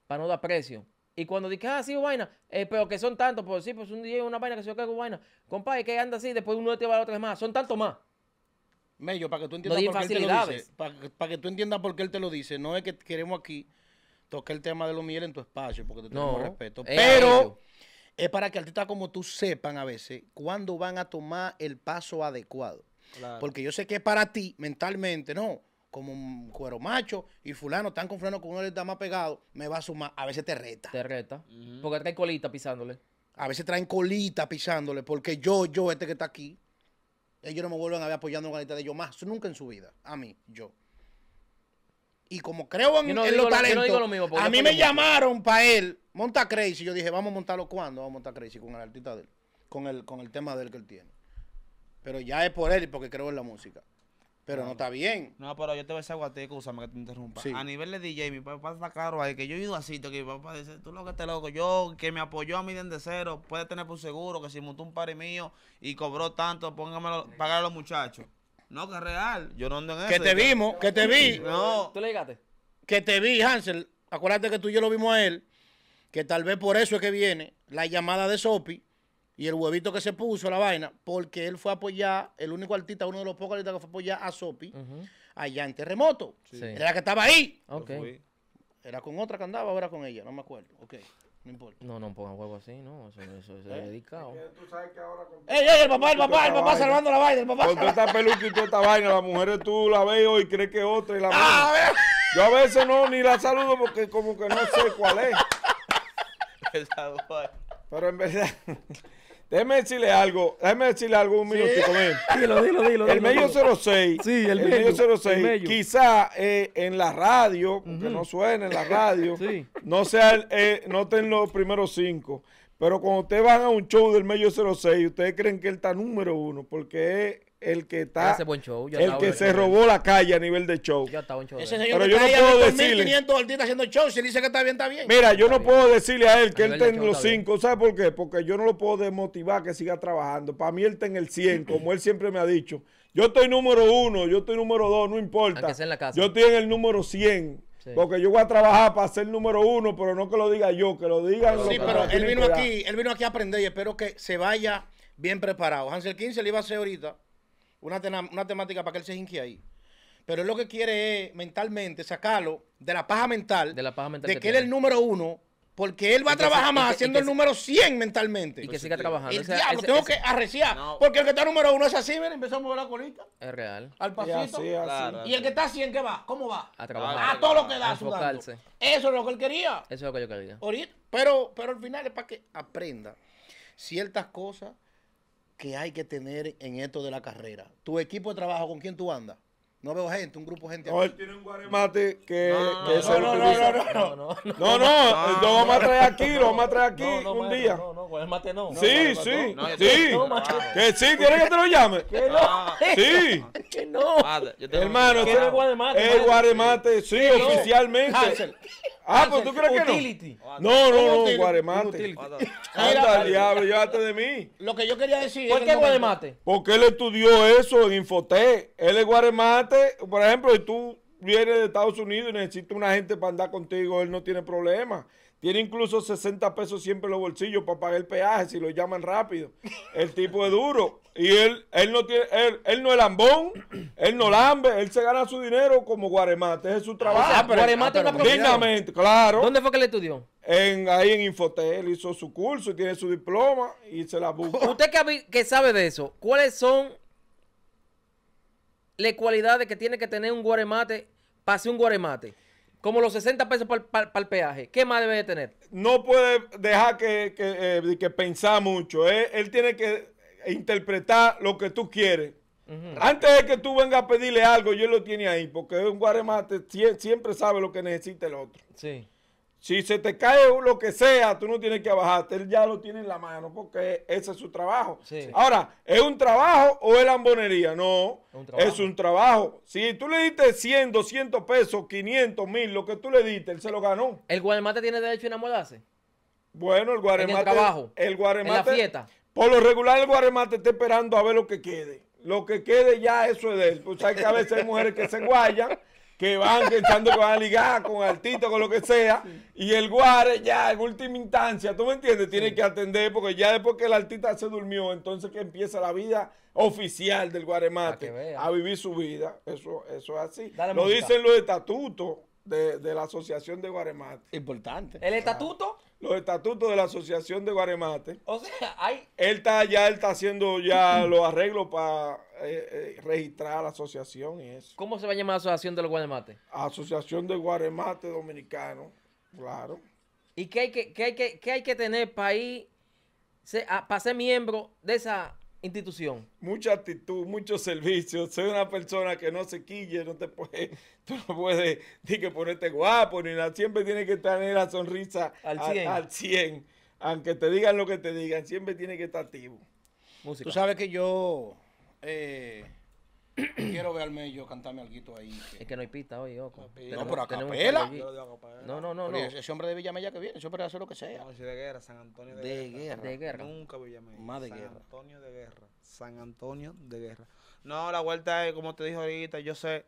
Para no dar precio. Y cuando dije, ah, sí, vaina, eh, pero que son tantos, pues sí, pues un DJ una vaina que se yo que vaina. Compadre, que anda así, después uno te este va a otra más. Son tantos más. Mello, para que tú entiendas por qué él te lo dice. Para, que tú entiendas por qué él te lo dice. No es que queremos aquí tocar el tema de los miel en tu espacio, porque te tenemos no, respeto. Eh, pero es para que artistas como tú sepan a veces cuándo van a tomar el paso adecuado. Porque yo sé que para ti, mentalmente, no, como un cuero macho y fulano, tan con fulano con uno le está más pegado, me va a sumar. A veces te reta. Te reta. Porque traen colita pisándole. A veces traen colita pisándole, porque yo, yo, este que está aquí, ellos no me vuelven a ver apoyando la de yo más, nunca en su vida. A mí, yo. Y como creo en, los talentos, a mí me llamaron para él, monta Crazy. Yo dije, vamos a montarlo cuando, vamos a montar Crazy con el artista de él, con el, con el tema de él que él tiene. Pero ya es por él porque creo en la música. Pero no, está bien. No, pero yo te voy a decir algo a ti, que te interrumpa. A nivel de DJ, mi papá está claro ahí, que yo he ido así, que mi papá dice, tú lo que te loco, yo que me apoyó a mí desde cero, puede tener por seguro que si montó un par mío y cobró tanto, póngamelo, pagar a los muchachos. No, que real. Yo no ando en eso. Que te vimos, que te vi. No. ¿Tú le Que te vi, Hansel. Acuérdate que tú y yo lo vimos a él. Que tal vez por eso es que viene la llamada de Sopi y el huevito que se puso, la vaina, porque él fue a apoyar, el único artista, uno de los pocos artistas que fue a apoyar a Sopi, allá en Terremoto. Era la que estaba ahí. Okay. Era con otra que andaba, ahora con ella, no me acuerdo. Okay. No importa. No, no pongan pues, huevo así, no. Eso, es dedicado. ¡Ey, ey, el papá, el papá, el papá salvando la vaina! El papá Con toda esta peluca y toda esta vaina, las mujeres tú la ves hoy y crees que otra y la ¡Ah, Yo a veces no, ni la saludo porque como que no sé cuál es. Pero en verdad... Déjeme decirle algo, déjeme decirle algo un minutito. Sí. Dilo, dilo, dilo. El medio 06, sí, el, medio, 06, quizá eh, en la radio, que no suene en la radio, no sea, el, eh, no los primeros cinco, pero cuando ustedes van a un show del medio 06, ustedes creen que él está número uno, porque es el que está buen show, el que se robó la calle a nivel de show. Ya está un show Ese señor Pero yo no puedo decirle haciendo show, si dice que está bien está bien. Mira, yo no puedo decirle a él que él tenga los 5, ¿sabe por qué? Porque yo no lo puedo desmotivar que siga trabajando. Para mí él está en el 100, como él siempre me ha dicho. Yo estoy número uno, yo estoy número dos, no importa. Yo estoy en el número 100. Porque yo voy a trabajar para ser número uno, pero no que lo diga yo, que lo diga Sí, pero él vino aquí, él vino aquí a aprender y espero que se vaya bien preparado. Hansel 15 le iba a hacer ahorita una, temática para que él se hinque ahí. Pero él lo que quiere es mentalmente sacarlo de la paja mental. De la paja mental. De que, él es el número uno. Porque él va a trabajar más siendo haciendo el número 100 mentalmente. Y que siga trabajando. El o tengo que arreciar. Porque el que está número uno es así, ¿verdad? empezó a mover la colita. Es real. Al pasito. Y, así, y el que está 100, ¿qué va? ¿Cómo va? A trabajar. A, todo lo que da. A enfocarse. Eso es lo que él quería. Eso es lo que yo quería. Pero, pero al final es para que aprenda ciertas cosas que hay que tener en esto de la carrera. Tu equipo de trabajo, ¿con quién tú andas? No veo gente, un grupo de gente. No, tiene un guaremate que, no, que no, no, No, no, no, no. No, no, lo vamos a traer aquí, lo vamos a traer aquí un día. No, no, guaremate no. Sí, sí, sí. Que sí, ¿quieres que te lo llame? Que no. Ah. Sí. Que no. Hermano, el guaremate. El guaremate, sí, oficialmente. Ah, pues tú crees que no. No, no, no, Guaremate. Ah, Anda, diablo, llévate de mí. Lo que yo quería decir. ¿Por qué Guaremate? Porque él estudió eso en Infoté. Él es Guaremate, por ejemplo, y tú vienes de Estados Unidos y necesitas una gente para andar contigo, él no tiene problema. Tiene incluso 60 pesos siempre en los bolsillos para pagar el peaje si lo llaman rápido. El tipo es duro. Y él, él no tiene, él, no es lambón, él no lambe, él se gana su dinero como guaremate, es su trabajo. Ah, pero, guaremate ah, Dignamente, claro. ¿Dónde fue que le estudió? En, ahí en Infotel hizo su curso y tiene su diploma y se la busca. Usted que, sabe de eso, ¿cuáles son las cualidades que tiene que tener un guaremate para ser un guaremate? Como los 60 pesos para el peaje. ¿Qué más debe de tener? No puede dejar que, eh, pensar mucho. él tiene que interpretar lo que tú quieres. Antes de que tú vengas a pedirle algo, yo lo tiene ahí, porque un guaremate siempre sabe lo que necesita el otro. Si se te cae lo que sea, tú no tienes que bajarte, él ya lo tiene en la mano, porque ese es su trabajo. Ahora, ¿es un trabajo o es lambonería? No, es un trabajo. Si tú le diste 100, 200 pesos, 500, 1000, lo que tú le diste, él se lo ganó. ¿El guaremate tiene derecho a enamorarse? Bueno, el guaremate. el El guaremate. En la fiesta. Por lo regular el Guaremate está esperando a ver lo que quede. Lo que quede ya eso es de él. Pues que a veces hay mujeres que se guayan, que van pensando que van a ligar con altito, con lo que sea, y el Guare ya en última instancia, ¿tú me entiendes? Tiene que atender porque ya después que el Altito se durmió, entonces que empieza la vida oficial del Guaremate a vivir su vida. Eso, eso es así. lo dicen los estatutos de, la Asociación de Guaremate. Importante. ¿El estatuto? los estatutos de la Asociación de Guaremate. O sea, hay... Él está ya, está haciendo ya los arreglos para eh, eh, registrar la asociación y eso. ¿Cómo se va a llamar la Asociación de los Asociación de Guaremate Dominicano, claro. ¿Y qué hay que, hay que, tener para ir, para ser miembro de esa institución. Mucha actitud, mucho servicio. Soy una persona que no se quille, no te puede, tú no puedes ni que ponerte guapo ni nada. Siempre tiene que tener la sonrisa al 100. al 100. Aunque te digan lo que te digan, siempre tiene que estar activo. Tú sabes que yo eh, Quiero verme yo cantarme algo ahí. Es que no hay pista hoy, ojo. No, pero a No, no, no. no. Ese hombre de Villamella que viene, ese hombre hacer lo que sea. No, de guerra, San Antonio de, guerra. De guerra. Nunca Villamella. Más de San guerra. San Antonio de guerra. San Antonio de guerra. No, la vuelta es, como te dijo ahorita, yo sé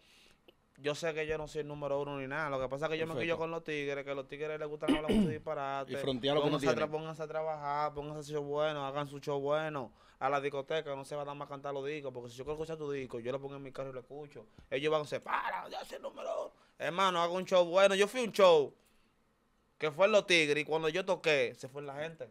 yo sé que yo no soy el número uno ni nada. Lo que pasa es que yo me quillo con los tigres, que los tigres les gustan hablar mucho disparate. Y frontear lo que Pónganse a trabajar, pónganse a hacer bueno, hagan su show bueno a la discoteca, no se va a dar más cantar los discos, porque si yo quiero escuchar tu disco, yo lo pongo en mi carro y lo escucho. Ellos van a decir, para, ya el número. Hermano, hago un show bueno. Yo fui a un show que fue en Los Tigres y cuando yo toqué, se fue la gente.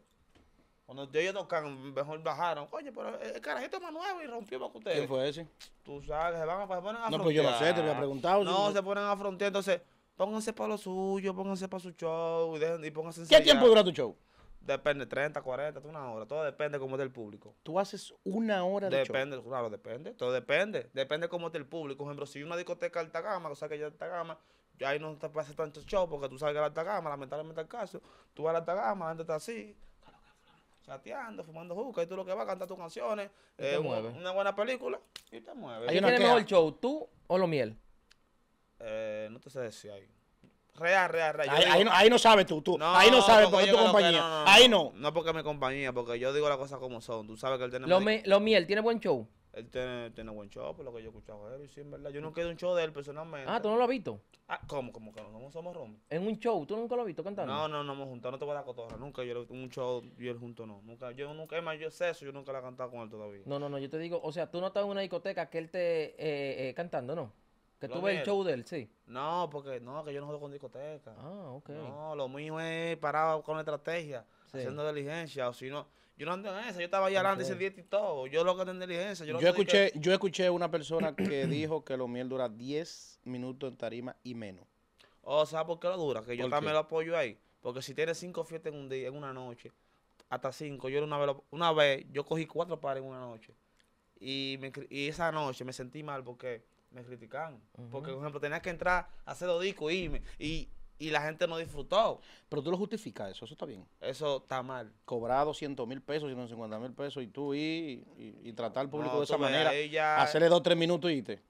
Cuando ellos tocan, mejor bajaron. Oye, pero el carajito es más nuevo y rompió más que ustedes. ¿Quién fue ese? Tú sabes, se, van a, poner. ponen a afrontar. No, pues yo lo sé, te había preguntado. No, se ponen a frontear. Entonces, pónganse para lo suyo, pónganse para su show y, dejen, y pónganse ¿Qué tiempo dura tu show? Depende, 30, 40, una hora. Todo depende cómo es el público. ¿Tú haces una hora de Depende, claro, depende. Todo depende. Depende cómo es el público. Por ejemplo, si una discoteca alta gama, o sea que ya alta gama, ya ahí no te pasa tanto show porque tú sabes que la alta gama, lamentablemente el caso. Tú vas a la alta gama, antes está así, chateando, fumando juca, y tú lo que vas a cantar tus canciones, eh, una, una, buena película, y te mueves. ¿Quién tiene mejor show, tú o lo miel? Eh, no te sé decir ahí. Real, real, real. Ahí, no, sabes tú, tú. ahí no sabes porque, es tu compañía. ahí no. No porque es mi compañía, porque yo digo las cosas como son. Tú sabes que él tiene... Lo, mío, lo miel, ¿tiene buen show? Él tiene, tiene, buen show, por lo que yo he escuchado él, sí, en verdad. Yo nunca he ido un show de él personalmente. Ah, ¿tú no lo has visto? Ah, ¿cómo? ¿Cómo que no? ¿Cómo somos room? ¿En un show? ¿Tú nunca lo has visto cantando? No, no, no hemos juntado, no te voy a dar cotorra. Nunca yo en un show y él junto no. Nunca, yo nunca, más, yo sé eso, yo nunca la he cantado con él todavía. No, no, no, yo te digo, o sea, tú no estás en una discoteca que él te eh, eh, cantando, ¿no? Que tú el show de él, sí. No, porque no, que yo no juego con discoteca. Ah, ok. No, lo mío es parado con la estrategia, haciendo diligencia, o si no. Yo no ando en eso. yo estaba allá adelante ese y todo. Yo lo que tengo en diligencia. Yo, escuché, yo escuché una persona que dijo que lo miel dura 10 minutos en tarima y menos. O sea, ¿por qué lo dura? Que yo también lo apoyo ahí. Porque si tienes cinco fiestas en un día, en una noche, hasta cinco, yo una vez, una vez yo cogí cuatro pares en una noche. y esa noche me sentí mal porque me critican. Porque, por ejemplo, tenías que entrar a hacer dos discos y, y, la gente no disfrutó. Pero tú lo justificas eso, eso está bien. Eso está mal. Cobrado 200 mil pesos, 150 mil pesos y tú ir y, tratar al público de esa manera. Hacerle dos, tres minutos y te...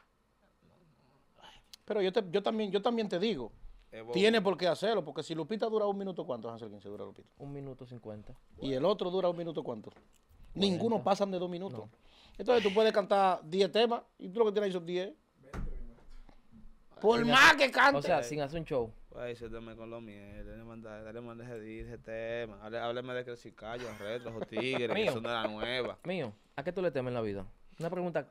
Pero yo, te, yo, también, yo también te digo, Tiene por qué hacerlo, porque si Lupita dura un minuto, ¿cuánto, Hansel? se dura Lupita? Un minuto cincuenta. ¿Y el otro dura un minuto cuánto? Ninguno pasan de dos minutos. Entonces tú puedes cantar diez temas y tú lo que tienes ahí son diez. Por más que cante. O sea, sin hacer un show. se pues, siéntame con lo miel, dale mandar, dale mandé ese, ese tema. Hábleme de callo, Retros o Tigres, que son de la nueva. Mío, ¿a qué tú le temes en la vida? Una pregunta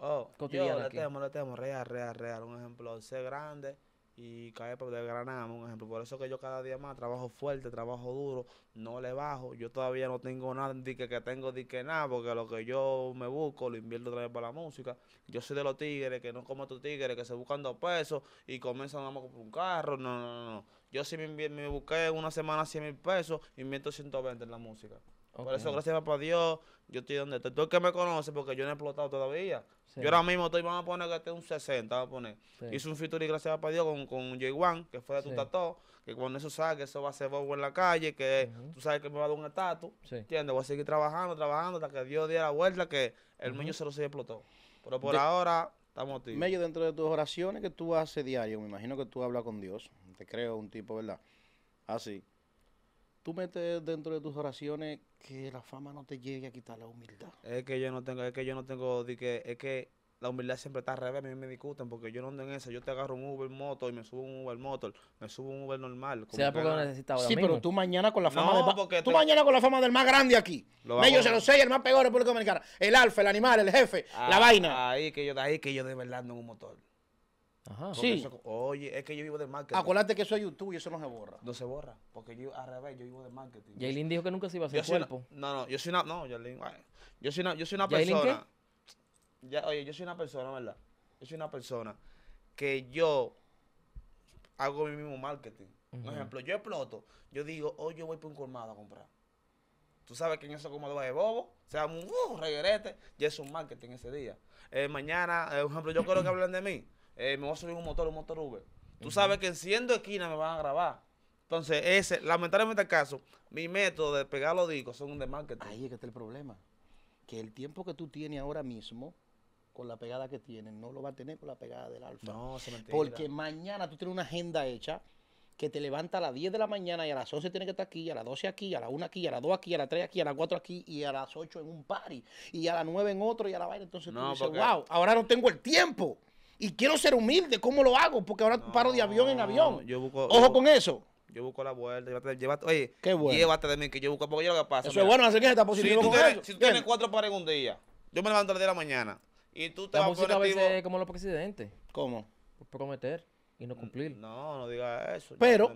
oh, cotidiana. Yo le temo, le temo, real, real, real. Un ejemplo, ser grande y cae por granada, un ejemplo. Por eso que yo cada día más trabajo fuerte, trabajo duro, no le bajo. Yo todavía no tengo nada, di que, que tengo, di que nada, porque lo que yo me busco lo invierto otra vez para la música. Yo soy de los tigres, que no como tus tigres, que se buscan dos pesos y comienzan a comprar un carro. No, no, no. Yo sí me, me busqué una semana 100 mil pesos, invierto 120 en la música. Por eso, gracias a Dios, yo estoy donde estoy. Todo que me conoce, porque yo no he explotado todavía. Yo ahora mismo estoy, vamos a poner que tengo este un 60, vamos a poner. Hice un y gracias a Dios, con, con J. Wan, que fue de tu que cuando eso que eso va a ser bobo en la calle, que tú sabes que me va a dar un estatus, ¿entiendes? Voy a seguir trabajando, trabajando, hasta que Dios dé la vuelta, que el niño se lo se explotó. Pero por ahora, estamos tíos. Medio dentro de tus oraciones que tú haces diario, me imagino que tú hablas con Dios, te creo un tipo, ¿verdad? Así. Ah, tú metes dentro de tus oraciones que la fama no te llegue a quitar la humildad. Es que yo no tengo, es que yo no tengo, es que, es que la humildad siempre está al revés, a mí me discuten porque yo no ando en eso, yo te agarro un Uber moto y me subo un Uber motor, me subo un Uber normal. Como sea porque lo Sí, pero tú mañana con la fama del tú mañana con la fama del más grande aquí. Ellos se lo sé, el más peor de República Dominicana, el alfa, el animal, el jefe, la ah, vaina. Ahí que yo ahí que yo de verdad ando en un motor. Ajá. Sí. oye, es que yo vivo de marketing. Acuérdate que eso es YouTube y eso no se borra. No se borra. Porque yo, al revés, yo vivo de marketing. Jailin dijo que nunca se iba a hacer cuerpo. no, no, yo soy una. No, Jailin. Yo soy una, yo soy una persona. Ya, oye, yo soy una persona, ¿verdad? Yo soy una persona que yo hago mi mismo marketing. Por ejemplo, yo exploto. Yo digo, hoy oh, yo voy por un colmado a comprar. Tú sabes que en eso como de bobo, se llama un uh, reguerete, y es un marketing ese día. Eh, mañana, eh, por ejemplo, yo quiero que hablen de mí eh, me voy a subir un motor, un motor V. Tú sabes que en siendo esquina me van a grabar. Entonces, ese, lamentablemente el caso, mi método de pegar los discos son de marketing. Ahí es que está el problema. Que el tiempo que tú tienes ahora mismo, con la pegada que tienes, no lo va a tener con la pegada del alfa. No, se me entiende. Porque mañana tú tienes una agenda hecha que te levanta a las 10 de la mañana y a las 11 tiene que estar aquí, a las 12 aquí, a las 1 aquí, a las 2 aquí, a las 3 aquí, a las 4 aquí, y a las 8 en un party, y a las 9 en otro, y a la vaina. Entonces tú dices, wow, ahora no tengo el tiempo y quiero ser humilde, ¿cómo lo hago? Porque ahora paro de avión en avión. Yo busco, Ojo con eso. Yo busco la vuelta, llévate, llévate oye, Qué bueno. llévate de mí, que yo busco, porque yo lo que pasa. Eso es bueno, hacer que está positivo. Si tú, tienes, cuatro pares en un día, yo me levanto a las de la mañana, y tú te vas a veces como los presidentes. ¿Cómo? Por prometer y no cumplir. No, no digas eso. Pero...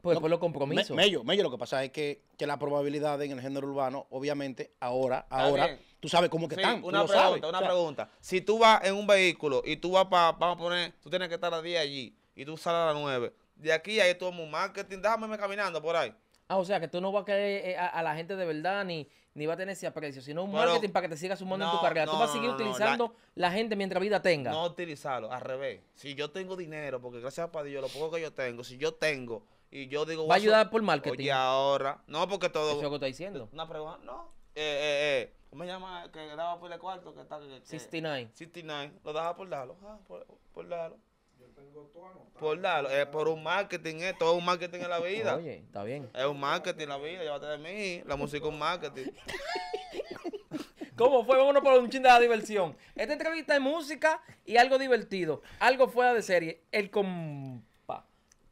Pues por los compromisos. mello, mello, lo que pasa es que, que la probabilidad en el género urbano, obviamente, ahora, ahora tú sabes cómo que están. Una pregunta, una pregunta. Si tú vas en un vehículo y tú vas para, vamos a poner, tú tienes que estar a 10 allí y tú sales a las 9, de aquí ahí todo un marketing, déjame caminando por ahí. Ah, o sea, que tú no vas a caer eh, a, la gente de verdad ni, ni va a tener ese aprecio, sino un marketing para que te siga sumando en tu carrera. tú vas a seguir utilizando la, gente mientras vida tenga. No utilizarlo, al revés. Si yo tengo dinero, porque gracias a Dios, lo poco que yo tengo, si yo tengo y yo digo... ¿Va a ayudar por marketing? y ahora... No, porque todo... ¿Eso es lo que está diciendo? Una pregunta, no. Eh, eh, eh, ¿cómo se llama? Que daba por el cuarto, que está... 69. 69, lo daba por darlo, ah, por, darlo. Yo tengo todo anotado. Por darlo, es eh, por un marketing, es eh, todo un marketing en la vida. Oye, está bien. Es un marketing en la vida, llévate de mí, la música es un marketing. ¿Cómo fue? Vámonos por un chingada de la diversión. Esta entrevista es música y algo divertido, algo fuera de serie, el con...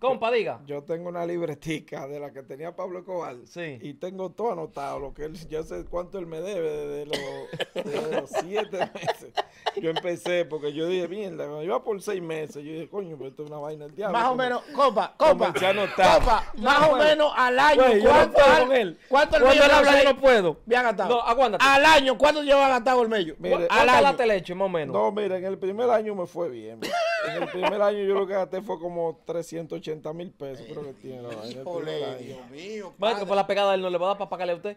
Compa, diga. Yo tengo una libretica de la que tenía Pablo Cobal Sí. Y tengo todo anotado, lo que él, yo sé cuánto él me debe desde los, siete meses. Yo empecé porque yo dije, mierda, me iba por seis meses. Yo dije, coño, pero esto es una vaina del diablo. Más o menos, compa, compa. Compa, más o menos al año. ¿Cuánto, al, con él. ¿cuánto el medio él no puedo. Bien gastado. No, aguántate. Al año, ¿cuánto lleva gastado el medio Mire, al año. leche, más o menos. No, mira, en el primer año me fue bien. En el primer año yo lo que gasté fue como 380 mil pesos, creo que tiene la Dios mío. Bueno, que por la pegada él no le va a dar para pagarle a usted.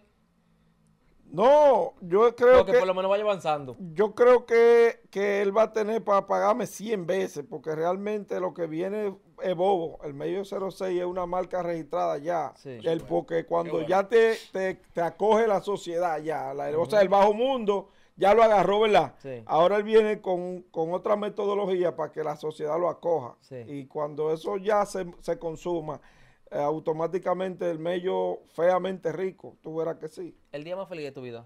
No, yo creo que. por lo menos vaya avanzando. Yo creo que, que él va a tener para pagarme 100 veces, porque realmente lo que viene es bobo. El medio 06 es una marca registrada ya. El, porque cuando ya te, te, te, acoge la sociedad, ya, la, o sea, el bajo mundo ya lo agarró, ¿verdad? Ahora él viene con, otra metodología para que la sociedad lo acoja. Y cuando eso ya se, consuma, eh, automáticamente el medio feamente rico, tú verás que sí. ¿El día más feliz de tu vida?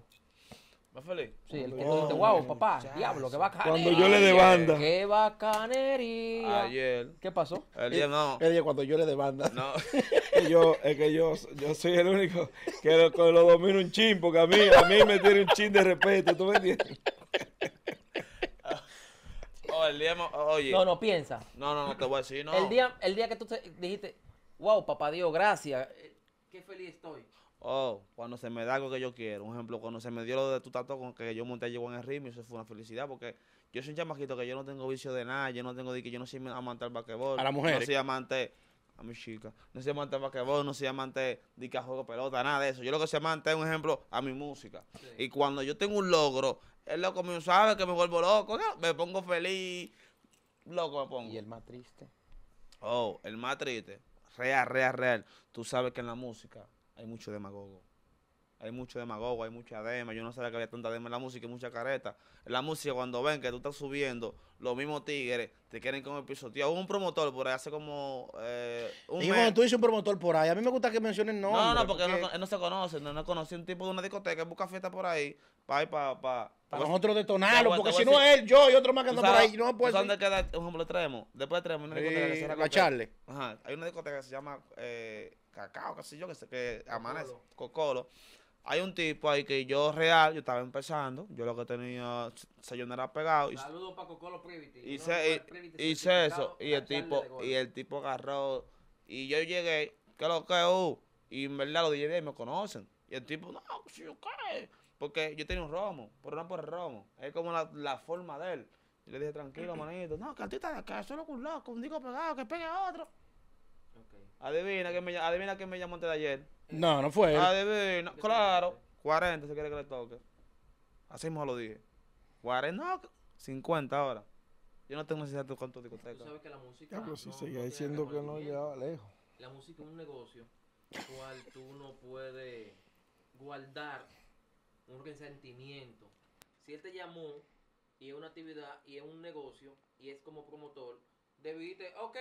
¿Más feliz? Sí, el que dices, wow, papá, diablo, qué bacanería. Cuando yo le de banda. Qué bacanería. Ayer. ¿Qué pasó? El día eh, no. El día cuando yo le de banda. No. yo, es que yo, yo soy el único que lo, domina lo domino un chin, porque a mí, a mí me tiene un chin de respeto, ¿tú me entiendes? Oh, el día, oye. No, no, piensa. No, no, no te voy a decir, no. El día, el día que tú dijiste, wow, papá Dios, gracias, eh, qué feliz estoy. Oh, cuando se me da algo que yo quiero. Un ejemplo, cuando se me dio lo de tu tatu con que yo monté llegó en el ritmo, eso fue una felicidad porque yo soy un chamaquito que yo no tengo vicio de nada, yo no tengo de que yo no soy amante al basquetbol. A la mujer. No soy amante a mi chica. No soy amante al basquetbol, no soy amante de que juego pelota, nada de eso. Yo lo que soy amante es un ejemplo a mi música. Y cuando yo tengo un logro, el loco me sabe que me vuelvo loco, me pongo feliz, loco me pongo. ¿Y el más triste? Oh, el más triste. Real, real, real. Tú sabes que en la música hay mucho demagogo. Hay mucho demagogo, hay mucha dema. Yo no sabía que había tanta dema en la música y mucha careta. En la música, cuando ven que tú estás subiendo, los mismos tigres te quieren con el tío, Hubo un promotor por ahí hace como. Eh, un y mes. tú dices un promotor por ahí, a mí me gusta que mencionen no No, no, porque, no, se conoce. No, no conocí un tipo de una discoteca que busca fiesta por ahí. Pa' pa, pa. Para nosotros detonarlo, porque si no es él, yo y otro más que anda por ahí. No puede ¿Dónde queda? Un ejemplo, traemos. Después traemos una eh, discoteca que se llama. Ajá. Hay una discoteca que se llama. Eh, cacao, qué sé yo, que, sé que amanece, cocolo. Hay un tipo ahí que yo real, yo estaba empezando, yo lo que tenía, era pegado. Saludos para Cocolo Privity. Hice, hice eso, y el tipo, y el tipo agarró, y yo llegué, que lo que uh, Y en verdad los DJs me conocen. Y el tipo, no, si yo qué. Porque yo tenía un romo, por no por el romo. Es como la, forma de él. Y le dije, tranquilo, manito. No, que a ti está de acá, solo con un loco, un digo pegado, que pegue a otro. Adivina que me, adivina me llamó antes de ayer. No, no fue Adivina, claro. 40 se quiere que le toque. Así mismo lo dije. 40, no, 50 ahora. Yo no tengo necesidad de cuánto discoteca. Tú sabes que la música. Ya, pero si seguía diciendo que, no llegaba lejos. La música es un negocio cual tú no puedes guardar un resentimiento. Si él te llamó y es una actividad y es un negocio y es como promotor, debiste, ok,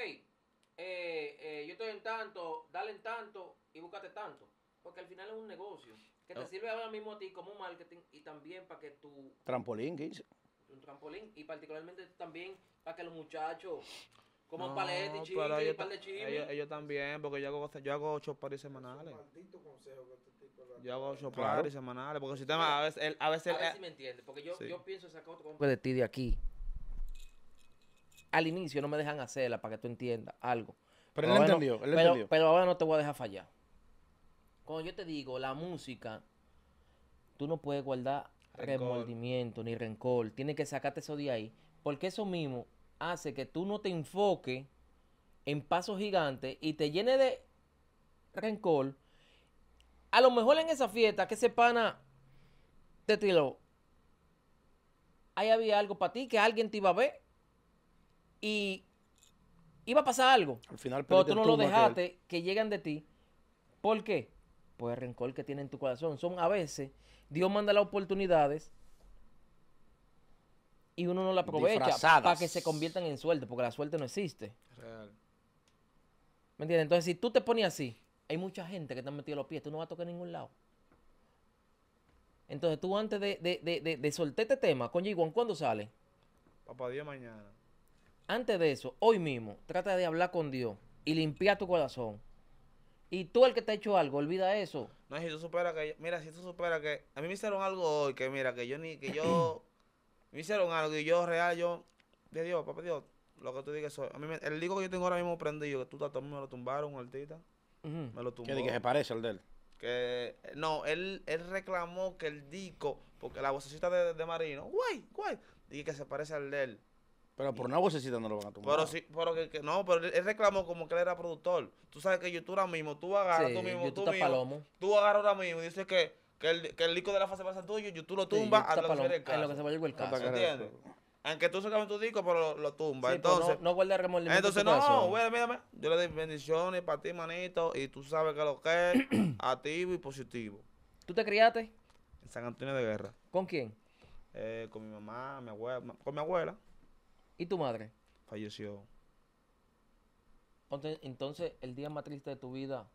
eh, eh, yo estoy en tanto, dale en tanto y búscate tanto. Porque al final es un negocio que te sirve ahora mismo a ti como marketing y también para que tu... Trampolín, dice? Un trampolín y particularmente también para que los muchachos coman no, paletes y chiles y par de chiles. Ellos, también, porque yo hago, yo hago ocho paris semanales. Este yo hago ocho paris semanales, porque si te a veces... a veces, a me entiendes, porque yo, pienso sacar otro... De ti de aquí al inicio no me dejan hacerla para que tú entiendas algo. Pero, él, entendió, él entendió. Pero ahora no te voy a dejar fallar. Cuando yo te digo, la música, tú no puedes guardar remordimiento ni rencor. Tienes que sacarte eso de ahí. Porque eso mismo hace que tú no te enfoques en pasos gigantes y te llene de rencor. A lo mejor en esa fiesta que ese pana te tiró, ahí había algo para ti que alguien te iba a ver y iba a pasar algo. Al final, pero tú no lo dejaste, que llegan de ti. ¿Por qué? Pues el rencor que tiene en tu corazón. Son a veces, Dios manda las oportunidades y uno no la aprovecha para que se conviertan en suerte, porque la suerte no existe. ¿Me entiendes? Entonces, si tú te pones así, hay mucha gente que te ha metido los pies, tú no vas a tocar en ningún lado. Entonces, tú antes de, de, de, este tema con g ¿cuándo sale? Papá, día mañana. Antes de eso, hoy mismo, trata de hablar con Dios y limpia tu corazón. Y tú el que te ha hecho algo, olvida eso. No, si tú superas que, mira, si tú superas que, a mí me hicieron algo hoy, que mira, que yo ni, que yo, me hicieron algo y yo real, yo, de Dios, papá Dios, lo que tú digas A mí el disco que yo tengo ahora mismo prendido, que tú también me lo tumbaron, artista, me lo tumbaron. ¿Qué que se parece al de él? Que, no, él, él reclamó que el disco, porque la vocecita de, de Marino, guay, guay, dije que se parece al de él. Pero por una vocecita no lo van a tumbar. Pero sí, pero que, no, pero él reclamó como que él era productor. Tú sabes que YouTube ahora mismo, tú agarras tú mismo, tú mismo, tú agarras ahora mismo y dices que, que, el, disco de la fase pasa tuyo, YouTube lo tumba YouTube a, lo que caso, lo que se llevar el caso. ¿Entiendes? Aunque tú sacas tu disco, pero lo, lo tumba. Sí, entonces, no, no a remordimiento. Entonces, no, güey, mírame. Yo le doy bendiciones para ti, manito. Y tú sabes que lo que es activo y positivo. ¿Tú te criaste? En San Antonio de Guerra. ¿Con quién? Eh, con mi mamá, mi abuela, con mi abuela. ¿Y tu madre? Falleció. Entonces, el día más triste de tu vida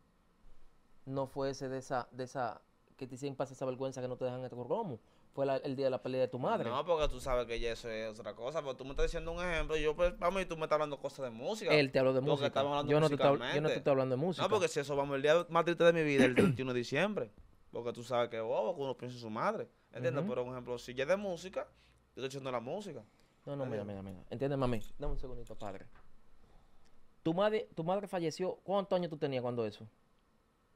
no fue ese de esa, de esa, que te hicieron pasar esa vergüenza que no te dejan en tu cromo. Fue el día de la pelea de tu madre. No, porque tú sabes que ya eso es otra cosa. Pero tú me estás diciendo un ejemplo. Yo, pues, vamos, y tú me estás hablando cosas de música. Él te habló de música. yo, no te estoy, yo no te estoy hablando de música. No, porque si eso, vamos, el día más triste de mi vida, el 21 de diciembre. Porque tú sabes que bobo, oh, que uno piensa en su madre. ¿entiendo? Pero, un ejemplo, si ya es de música, yo estoy echando la música. No, no, mira, mira, mira. Entiende, mami. Dame un segundito, padre. Tu madre, tu madre falleció, ¿cuántos años tú tenías cuando eso?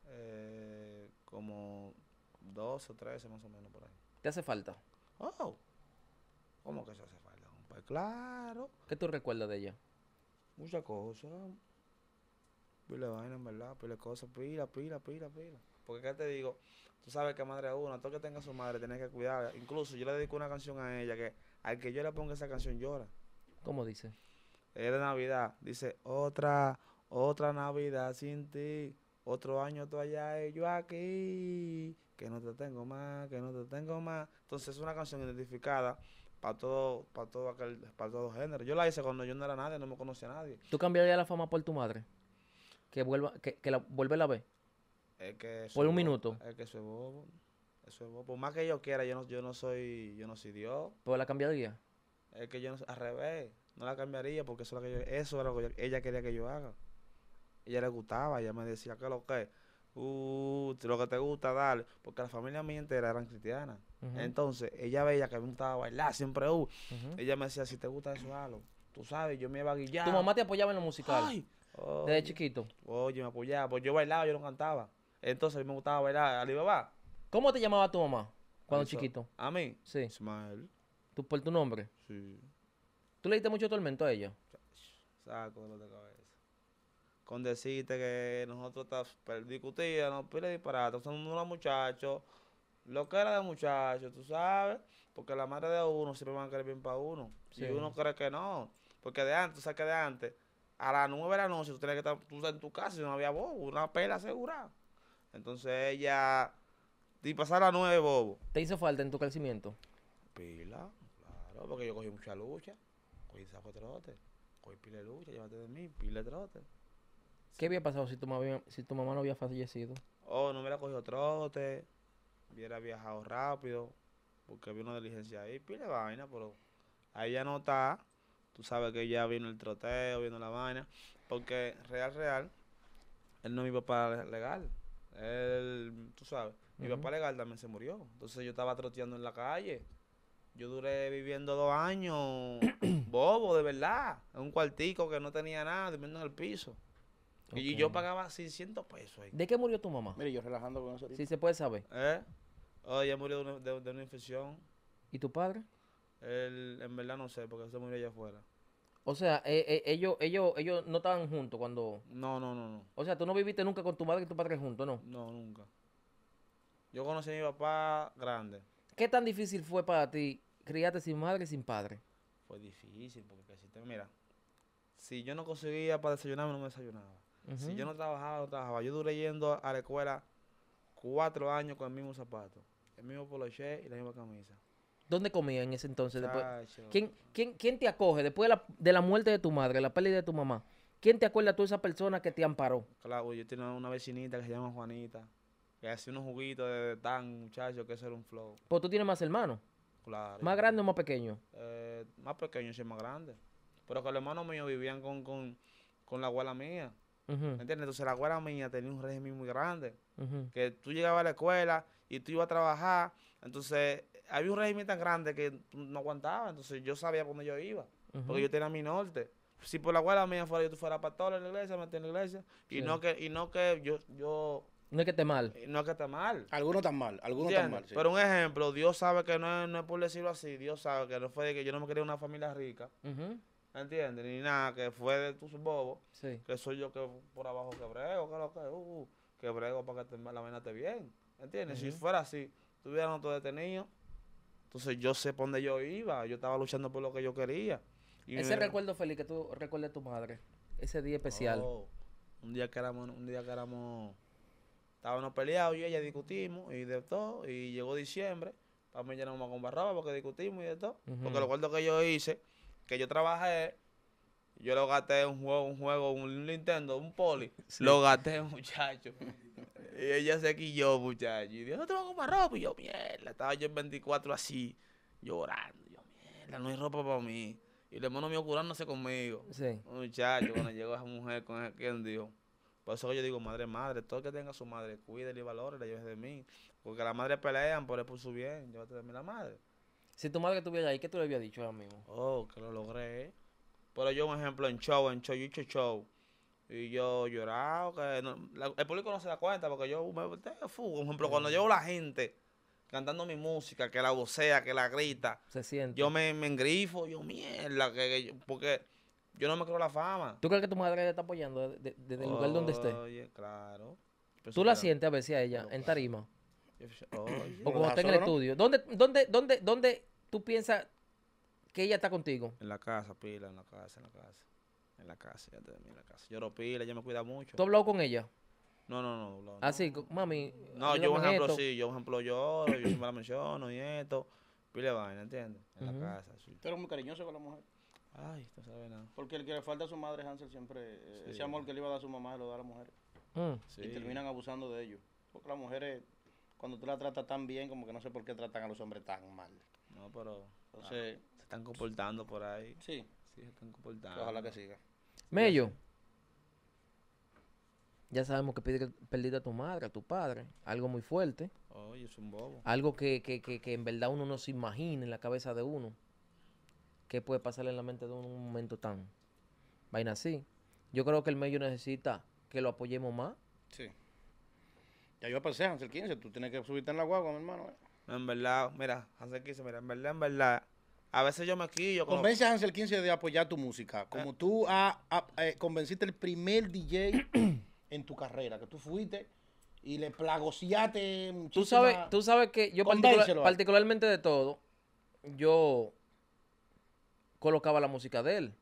Eh, como 12 o 13 más o menos por ahí. ¿Te hace falta? Oh, ¿cómo que se hace falta? Pues claro. ¿Qué tú recuerdas de ella? Muchas cosas. Pile de vaina, en verdad, Pile cosas, pila, pila, pila, pila. Porque acá te digo, tú sabes que madre es una, todo que tenga su madre, tiene que cuidarla. Incluso yo le dedico una canción a ella que al que yo le ponga esa canción llora. ¿Cómo dice? Es de Navidad. Dice, otra, otra Navidad sin ti. Otro año tú allá y yo aquí. Que no te tengo más, que no te tengo más. Entonces es una canción identificada para todo, para todo aquel, para todo género. Yo la hice cuando yo no era nadie, no me conocía nadie. ¿Tú cambiarías la fama por tu madre? Que vuelva, que, que la vuelve a ver. por un minuto. Es que soy bobo por más que yo quiera, yo no, yo no soy, yo no soy Dios. ¿Pero la cambiaría? Es que yo no, al revés, no la cambiaría porque eso era, lo que ella quería que yo haga. Ella le gustaba, ella me decía, que lo que? Uh, lo que te gusta, dale. Porque la familia mía entera eran cristianas. Entonces, ella veía que me gustaba bailar, siempre uh. Ella me decía, si te gusta eso, algo, Tú sabes, yo me iba a guillar. ¿Tu mamá te apoyaba en lo musical? Desde chiquito. Oye, me apoyaba. Pues yo bailaba, yo no cantaba. Entonces, a mí me gustaba bailar. alibaba. va. ¿Cómo te llamaba tu mamá cuando chiquito? ¿A mí? Sí. Ismael. ¿Tú, ¿Por tu nombre? Sí. ¿Tú le diste mucho tormento a ella? Saco de cabeza. Con decirte que nosotros discutíamos, pile disparate, son unos muchachos, lo que era de muchachos, tú sabes, porque la madre de uno siempre va a querer bien para uno. Si uno cree que no, porque de antes, o sea que de antes, a las nueve de la noche tú tenías que estar tú en tu casa si no había voz, una pela asegurada. Entonces ella y pasar a nueve, bobo. ¿Te hizo falta en tu crecimiento? Pila, claro, porque yo cogí mucha lucha. Cogí saco trote. Cogí pila lucha, llévate de mí, pila trote. ¿Qué había pasado si tu, mamá, si tu mamá no había fallecido? Oh, no hubiera cogido trote, hubiera viajado rápido, porque había una diligencia ahí, pila de vaina, pero ahí ya no está. Tú sabes que ya vino el troteo, vino la vaina, porque real, real, él no es mi papá legal. Él, tú sabes mi papá legal también se murió. Entonces yo estaba troteando en la calle. Yo duré viviendo dos años bobo, de verdad. En un cuartico que no tenía nada, durmiendo en el piso. Y yo pagaba 600 pesos ahí. ¿De qué murió tu mamá? Mire, yo relajando con eso. Sí, se puede saber. ¿Eh? Oh, murió de una, infección. ¿Y tu padre? Él, en verdad no sé, porque se murió allá afuera. O sea, eh, eh, ellos, ellos, ellos no estaban juntos cuando... No, no, no, no. O sea, tú no viviste nunca con tu madre y tu padre juntos, ¿no? No, nunca. Yo conocí a mi papá grande. ¿Qué tan difícil fue para ti criarte sin madre y sin padre? Fue difícil, porque si te mira, si yo no conseguía para desayunarme, no me desayunaba. Si yo no trabajaba, no trabajaba. Yo duré yendo a la escuela cuatro años con el mismo zapato, el mismo poloché y la misma camisa. ¿Dónde comía en ese entonces? Después? ¿Quién, quién, quién, te acoge después de la, de la muerte de tu madre, la pérdida de tu mamá? ¿Quién te acuerda tú de esa persona que te amparó? Claro, yo tenía una vecinita que se llama Juanita. Y hacía unos juguitos de tan, muchachos, que eso era un flow. ¿Pero pues tú tienes más hermanos. Claro. ¿Más grande o más pequeño? Eh, más pequeño, y más grande. Pero que los hermanos míos vivían con, la abuela mía. ¿Entiendes? Entonces la abuela mía tenía un régimen muy grande. Que tú llegabas a la escuela y tú ibas a trabajar. Entonces había un régimen tan grande que no aguantaba. Entonces yo sabía por dónde yo iba. Porque yo tenía mi norte. Si por la abuela mía fuera yo tú fuera pastor en la iglesia, metí en la iglesia. Y no que, y no que yo, yo no es que esté mal. Eh, no es que esté mal. Algunos están mal, algunos están mal. Pero un ejemplo, Dios sabe que no es, no es por decirlo así, Dios sabe que no fue de que yo no me quería una familia rica. ¿Entiendes? Ni nada, que fue de tus bobos. Que soy yo que por abajo quebrego. que lo que, uh, para que la vaina esté bien. ¿Entiendes? Si fuera así, tuvieran otro detenido. Entonces yo sé por dónde yo iba, yo estaba luchando por lo que yo quería. Ese recuerdo feliz que tú recuerdas tu madre, ese día especial. Oh, un día que éramos, un día que éramos Estábamos peleados, y ella discutimos y de todo. Y llegó diciembre, también ya no me con barraba porque discutimos y de todo. Porque lo que yo hice, que yo trabajé, yo lo gasté un juego, un juego, un Nintendo, un poli. Lo gasté, muchacho. y ella se quilló, muchacho. Y dijo, no te a comprar ropa. Y yo, mierda, estaba yo en 24 así, llorando. yo, mierda, no hay ropa para mí. Y el hermano mío curándose conmigo. Sí. Muchacho, cuando llegó esa mujer con quien dijo, por eso yo digo, madre, madre, todo el que tenga su madre, cuídele y valore, lleves de mí. Porque las madres pelean por, por su bien, llévate de mí la madre. Si tu madre estuviera ahí, ¿qué tú le había dicho ahora mismo? Oh, que lo logré. Pero yo, un ejemplo, en show, en show, yo show. Y yo llorado, que el público no se da cuenta porque yo me fugo. Por ejemplo, cuando yo la gente cantando mi música, que la vocea, que la grita, se siente. Yo me, engrifo, yo mierda, que, que yo, porque yo no me creo la fama. ¿Tú crees que tu madre te está apoyando desde el lugar donde esté? Oye, claro. ¿Tú la sientes a veces a ella en tarima? O cuando está en el estudio. ¿Dónde, dónde, dónde, dónde tú piensas que ella está contigo? En la casa, pila, en la casa, en la casa. En la casa, ya te en la casa. lo pila, ella me cuida mucho. ¿Tú hablado con ella? No, no, no. no Así, ah, mami. No, yo, por ejemplo, sí. Yo, por ejemplo, lloro, yo siempre la menciono y esto. Pila de vaina, ¿entiendes? En la casa. Sí. Tú eres muy cariñoso con la mujer. Porque el que le falta a su madre, Hansel, siempre. Eh, ese amor que le iba a dar a su mamá, se lo da a la mujer mm. Y terminan abusando de ellos. Porque las mujeres, cuando tú la tratas tan bien, como que no sé por qué tratan a los hombres tan mal. No, pero. Ah, se están comportando por ahí. Sí. Sí, están comportando. Ojalá que siga. Mello. Ya sabemos que perdida a tu madre, a tu padre. Algo muy fuerte. Algo que en verdad uno no se imagina en la cabeza de uno qué puede pasar en la mente de un momento tan vaina así. Yo creo que el medio necesita que lo apoyemos más. Sí. Ya yo pasé Hansel 15, tú tienes que subirte en la guagua, mi hermano. Eh. en verdad, mira, Hansel 15, mira, en verdad, en verdad. A veces yo me quillo. Convence a Hansel 15 de apoyar tu música. Ah. Como tú a, eh, convenciste el primer DJ en tu carrera, que tú fuiste y le plagociaste muchísimo. Tú sabes, tú sabes que yo particularmente de todo, yo colocaba la música de él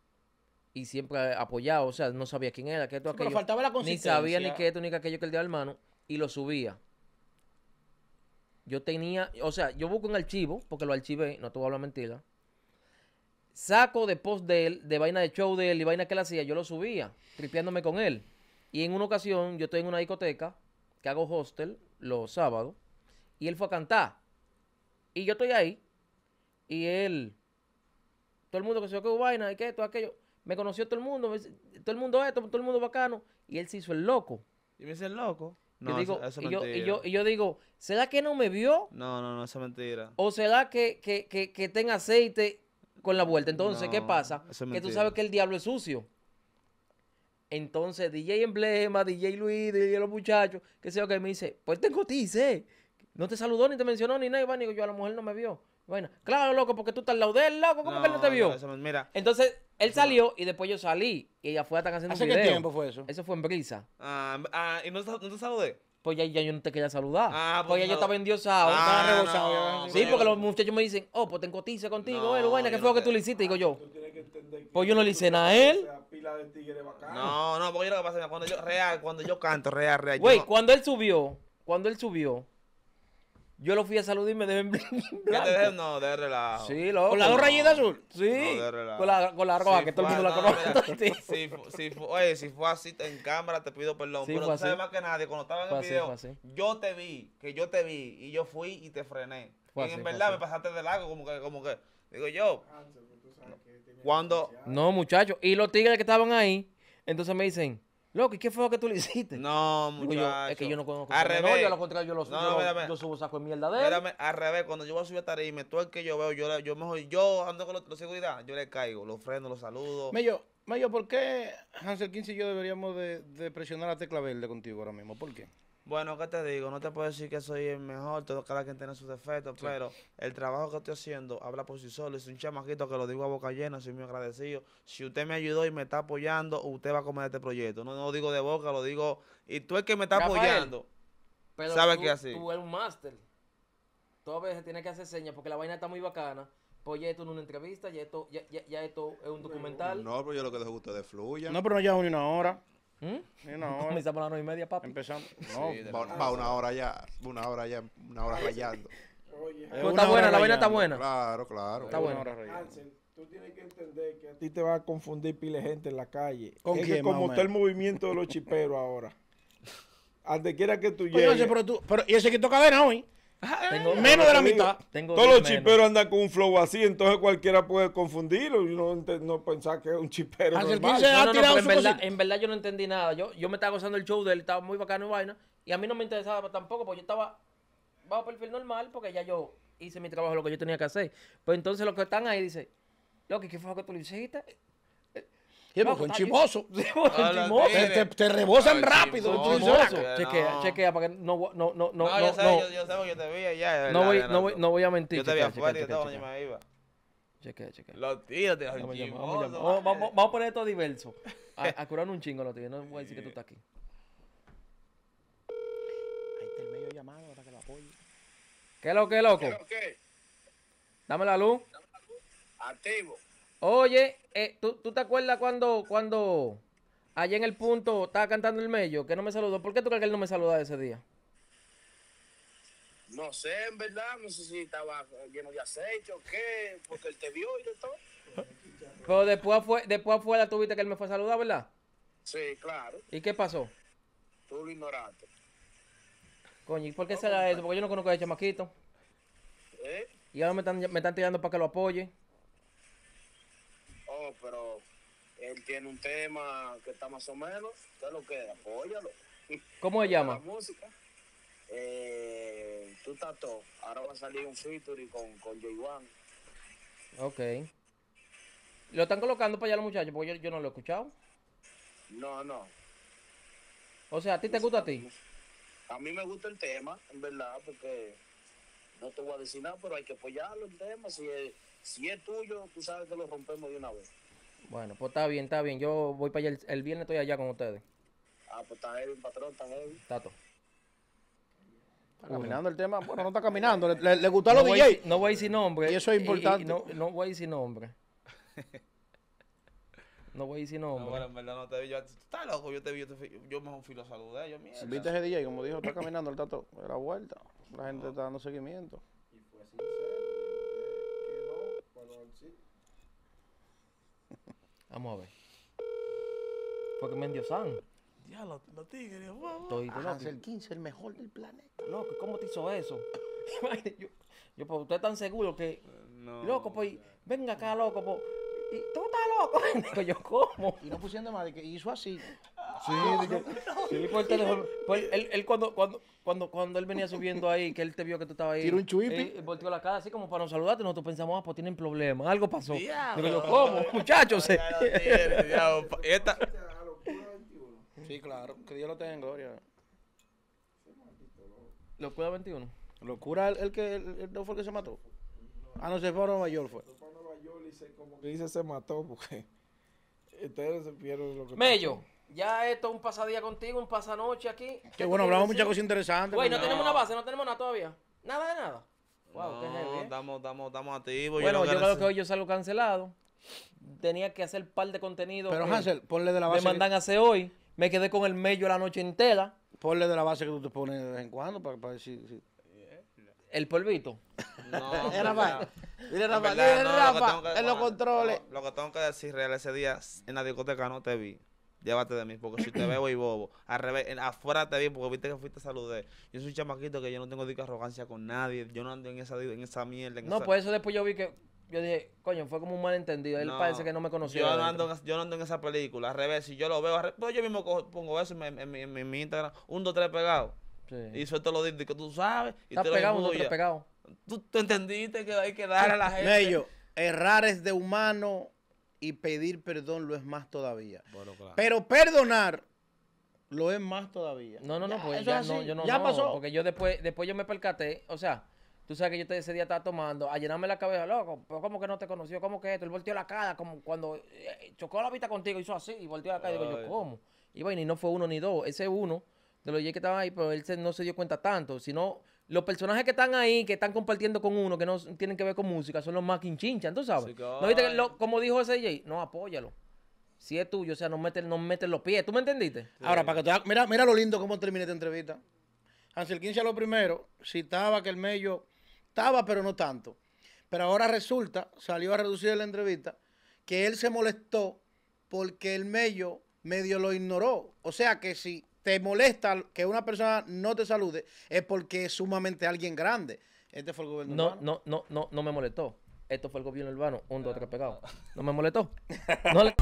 y siempre apoyaba o sea, no sabía quién era, que esto, aquello. Pero faltaba la consistencia. Ni sabía ni que esto, ni que aquello que el de hermano, y lo subía. Yo tenía, o sea, yo busco un archivo, porque lo archivé, no te voy a hablar mentira. Saco de post de él, de vaina de show de él y vaina que él hacía, yo lo subía, tripeándome con él. Y en una ocasión, yo estoy en una discoteca, que hago hostel los sábados, y él fue a cantar. Y yo estoy ahí, y él todo el mundo que se que vaina, y que todo aquello. Me conoció todo el mundo, todo el mundo esto, todo el mundo bacano. Y él se hizo el loco. Y me dice el loco. y, yo, y, yo, digo, ¿será que no me vio? No, no, no, esa es mentira. ¿O será que, que, tenga aceite con la vuelta? Entonces, ¿qué pasa? que tú sabes que el diablo es sucio. Entonces, DJ Emblema, DJ Luis, DJ los muchachos, que sé yo, que me dice, pues ti, cotice. No te saludó, ni te mencionó, ni nada. Y yo a la mujer no me vio. Bueno, claro, loco, porque tú estás al lado de él, loco, ¿cómo que él no te vio? Entonces, él salió y después yo salí y ella fue hasta haciendo ¿Hace un video. qué tiempo fue eso? Eso fue en Brisa. Ah, ah ¿y no, te saludé? Pues ya, yo no te quería saludar. Ah, pues, ya yo estaba endiosado, ah, estaba rebosado. No, sí, porque los muchachos me dicen, oh, pues te encotice contigo, pero bueno, eh, ¿qué fue lo que tú le hiciste? Digo ah, yo. Pues yo no le hice nada a él. No, no, porque yo lo que pasa es cuando yo, real, cuando yo canto, real, real. Güey, cuando él subió, cuando él subió, yo lo fui a saludar y me dejé en blanco. No, de relajo. Sí, loco. ¿Con la dos rayitas azul? Sí. de relajo. Con la, con la roja, que todo el mundo la conoce. Si, si, oye, si fue así en cámara, te pido perdón. pero tú sabes más que nadie, cuando estaba en el video, yo te vi, que yo te vi, y yo fui y te frené. Fue y así, en verdad me pasaste de largo, como que, como que, digo yo. Ah, pues, cuando... No, muchachos, y los tigres que estaban ahí, entonces me dicen... Loco, qué fue lo que tú le hiciste? No, muchacho. Yo, es que yo no conozco. Al revés. No, yo lo contrario, yo lo no, yo, subo saco de mierda de él. Mírame, al revés, cuando yo voy a subir a tarima, tú el que yo veo, yo, yo mejor, yo ando con la seguridad, yo le caigo, lo freno, lo saludo. Mello, Mello, ¿por qué Hansel 15 y yo deberíamos de, de presionar la tecla verde contigo ahora mismo? ¿Por qué? Bueno, ¿qué te digo? No te puedo decir que soy el mejor, todo, cada quien tiene sus defectos, pero el trabajo que estoy haciendo habla por sí solo. Es un chamaquito que lo digo a boca llena, soy muy agradecido. Si usted me ayudó y me está apoyando, usted va a comer este proyecto. No, lo digo de boca, lo digo. Y tú es que me está apoyando, pero sabes que así. Tú eres un máster. Tú a veces tienes que hacer señas porque la vaina está muy bacana. Pues ya esto en una entrevista, ya esto, ya, esto es un documental. No, pero yo lo que les gusta de fluya. No, pero no lleva ni una hora. ¿Mm? no. no. Comenzamos a las nueve y media, papi. Empezamos. No, va, una hora ya, una hora ya, una hora rayando. Oye, está buena, la vaina está buena. Claro, claro. Está buena. Hansel, tú tienes que entender que a ti te va a confundir pile gente en la calle. ¿Con es que como está el movimiento de los chiperos ahora. Donde quiera que tú llegues. pero tú, pero, y ese toca cadena hoy menos de la mitad. Todos los chiperos andan con un flow así, entonces cualquiera puede confundirlo y no, pensar que es un chipero. en, verdad, yo no entendí nada. Yo, yo me estaba gozando el show de él, estaba muy bacano y vaina. Y a mí no me interesaba tampoco, porque yo estaba bajo perfil normal, porque ya yo hice mi trabajo, lo que yo tenía que hacer. Pues entonces los que están ahí dicen, lo ¿qué fue lo que tú le hiciste? Sí, porque chimoso. Sí, chimoso. Te, te, te rebosan Ay, rápido. Chimoso, chimoso. Chequea, chequea para que no, no, no, no. No, yo, no, sé, no. Yo, yo sé yo te vi ya. No voy, no, voy, no voy a mentir. Yo te vi afuera y estaba donde me iba. Chequea, chequea. Los tíos te dan chimoso. Vamos, vamos, a poner esto diverso. A, a curar un chingo los tíos. No voy a decir que tú estás aquí. Ahí está el medio llamado para que lo apoye. ¿Qué lo que, loco? ¿Qué lo que? Dame la luz. Activo. Oye, eh, ¿tú, te acuerdas cuando, cuando allá en el punto estaba cantando el mello que no me saludó? ¿Por qué tú crees que él no me saludó ese día? No sé, en verdad, no sé si estaba lleno de aceite o qué, porque él te vio y todo. Pero después, fue, después afuera tuviste que él me fue a saludar, ¿verdad? Sí, claro. ¿Y qué pasó? Tú lo ignoraste. Coño, ¿y por qué será eso? Porque yo no conozco a ese chamaquito. ¿Eh? Y ahora me están, me están tirando para que lo apoye pero él tiene un tema que está más o menos, usted lo que apóyalo. ¿Cómo se llama? música. Eh, tú ahora va a salir un featuring con, con J. One. Ok. ¿Lo están colocando para allá los muchachos? Porque yo, no lo he escuchado. No, no. O sea, ¿a ti te gusta a ti? A mí me gusta el tema, en verdad, porque no te voy a decir nada, pero hay que apoyarlo el tema. Si, si es tuyo, tú sabes que lo rompemos de una vez. Bueno, pues está bien, está bien. Yo voy para allá. El, el viernes estoy allá con ustedes. Ah, pues está el patrón, está heavy. Tato. Está caminando el tema. Bueno, no está caminando. Le, le gustó a los DJs? DJ. no voy a decir nombre. Y eso es importante. no, no, voy a decir nombre. No voy a decir nombre. No, bueno, en verdad no te vi. Yo, estás loco. Yo te vi. Yo, te, yo me fui lo saludé. Yo mierda. Viste ese DJ, como dijo, está caminando el tato. De la vuelta. La gente está dando seguimiento. Y Vamos a ver. Porque me me S.A.N. Ya, los lo tigres, Estoy el 15, el mejor del planeta. Loco, ¿cómo te hizo eso? yo, yo, pues, usted es tan seguro que. No, loco, pues, venga acá, loco, pues. ¿Tú estás loco? Digo, yo, ¿cómo? Y no pusieron más de que hizo así. Sí, dije, el teléfono. él, él cuando, cuando, cuando, cuando él venía subiendo ahí, que él te vio que tú estabas ahí. Tiró un chuipi. volteó la cara así como para no saludarte. Nosotros pensamos, ah, pues tienen problemas. Algo pasó. Pero yo, ¿cómo? Muchachos. Esta. Sí, claro, que Dios lo tenga en gloria. ¿Locura 21? ¿Locura el, que el, el que se mató? Ah, no, se fue a Nueva York, fue. Se fue a Nueva York y se, dice se mató porque ustedes vieron lo que Mello. Ya esto es un pasadía contigo, un pasanoche aquí. Que bueno, hablamos muchas cosas interesantes. Güey, no, tenemos una base, no tenemos nada todavía. Nada de nada. Wow, no, qué ¿eh? estamos, activos. Bueno, yo, creo que hoy yo salgo cancelado. Tenía que hacer un par de contenidos. Pero Hansel, ponle de la base. Me mandan a hacer hoy. Me quedé con el medio la noche entera. Ponle de la base que tú te pones de vez en cuando para, para decir. ¿El polvito? No. Dile Rafa, dile Rafa, en los controles. Lo que tengo que decir real, ese día en la discoteca no te vi llévate de mí, porque si te veo y bobo, al revés, afuera te porque viste que fuiste a saludé. Yo soy un chamaquito que yo no tengo dica arrogancia con nadie, yo no ando en esa, en esa mierda. no, pues eso después yo vi que, yo dije, coño, fue como un malentendido, él parece que no me conoció. Yo no, ando en, yo no ando en esa película, al revés, si yo lo veo, pues yo mismo pongo eso en, mi Instagram, un, dos, tres pegado. Sí. Y suelto lo que tú sabes. Y Estás pegado, un, dos, tres pegado. ¿Tú, entendiste que hay que dar a la gente. Mello, es de humano y pedir perdón lo es más todavía. Pero perdonar lo es más todavía. No, no, no, pues ya, yo pasó. Porque yo después, después yo me percaté, o sea, tú sabes que yo ese día estaba tomando, a llenarme la cabeza, loco, pero ¿cómo que no te conoció? ¿Cómo que esto? Él volteó la cara, como cuando eh, eh, chocó la vista contigo, hizo así, y volteó la cara, y digo yo, ¿cómo? Y bueno, y no fue uno ni dos, ese uno de los que estaba ahí, pero él no se dio cuenta tanto, sino los personajes que están ahí, que están compartiendo con uno, que no tienen que ver con música, son los más quinchinchan, tú sabes. ¿No viste que como dijo ese DJ? No, apóyalo. Si es tuyo, o sea, no meten, no los pies. ¿Tú me entendiste? Ahora, para que tú, Mira, mira lo lindo cómo terminé esta entrevista. Hansel 15 lo primero, citaba que el medio estaba, pero no tanto. Pero ahora resulta, salió a reducir la entrevista, que él se molestó porque el medio medio lo ignoró. O sea que si te molesta que una persona no te salude, es porque es sumamente alguien grande. Este fue el gobierno no, urbano. No, no, no, no me molestó. Esto fue el gobierno urbano, un, dos, tres ah, pegado. No me molestó. No le...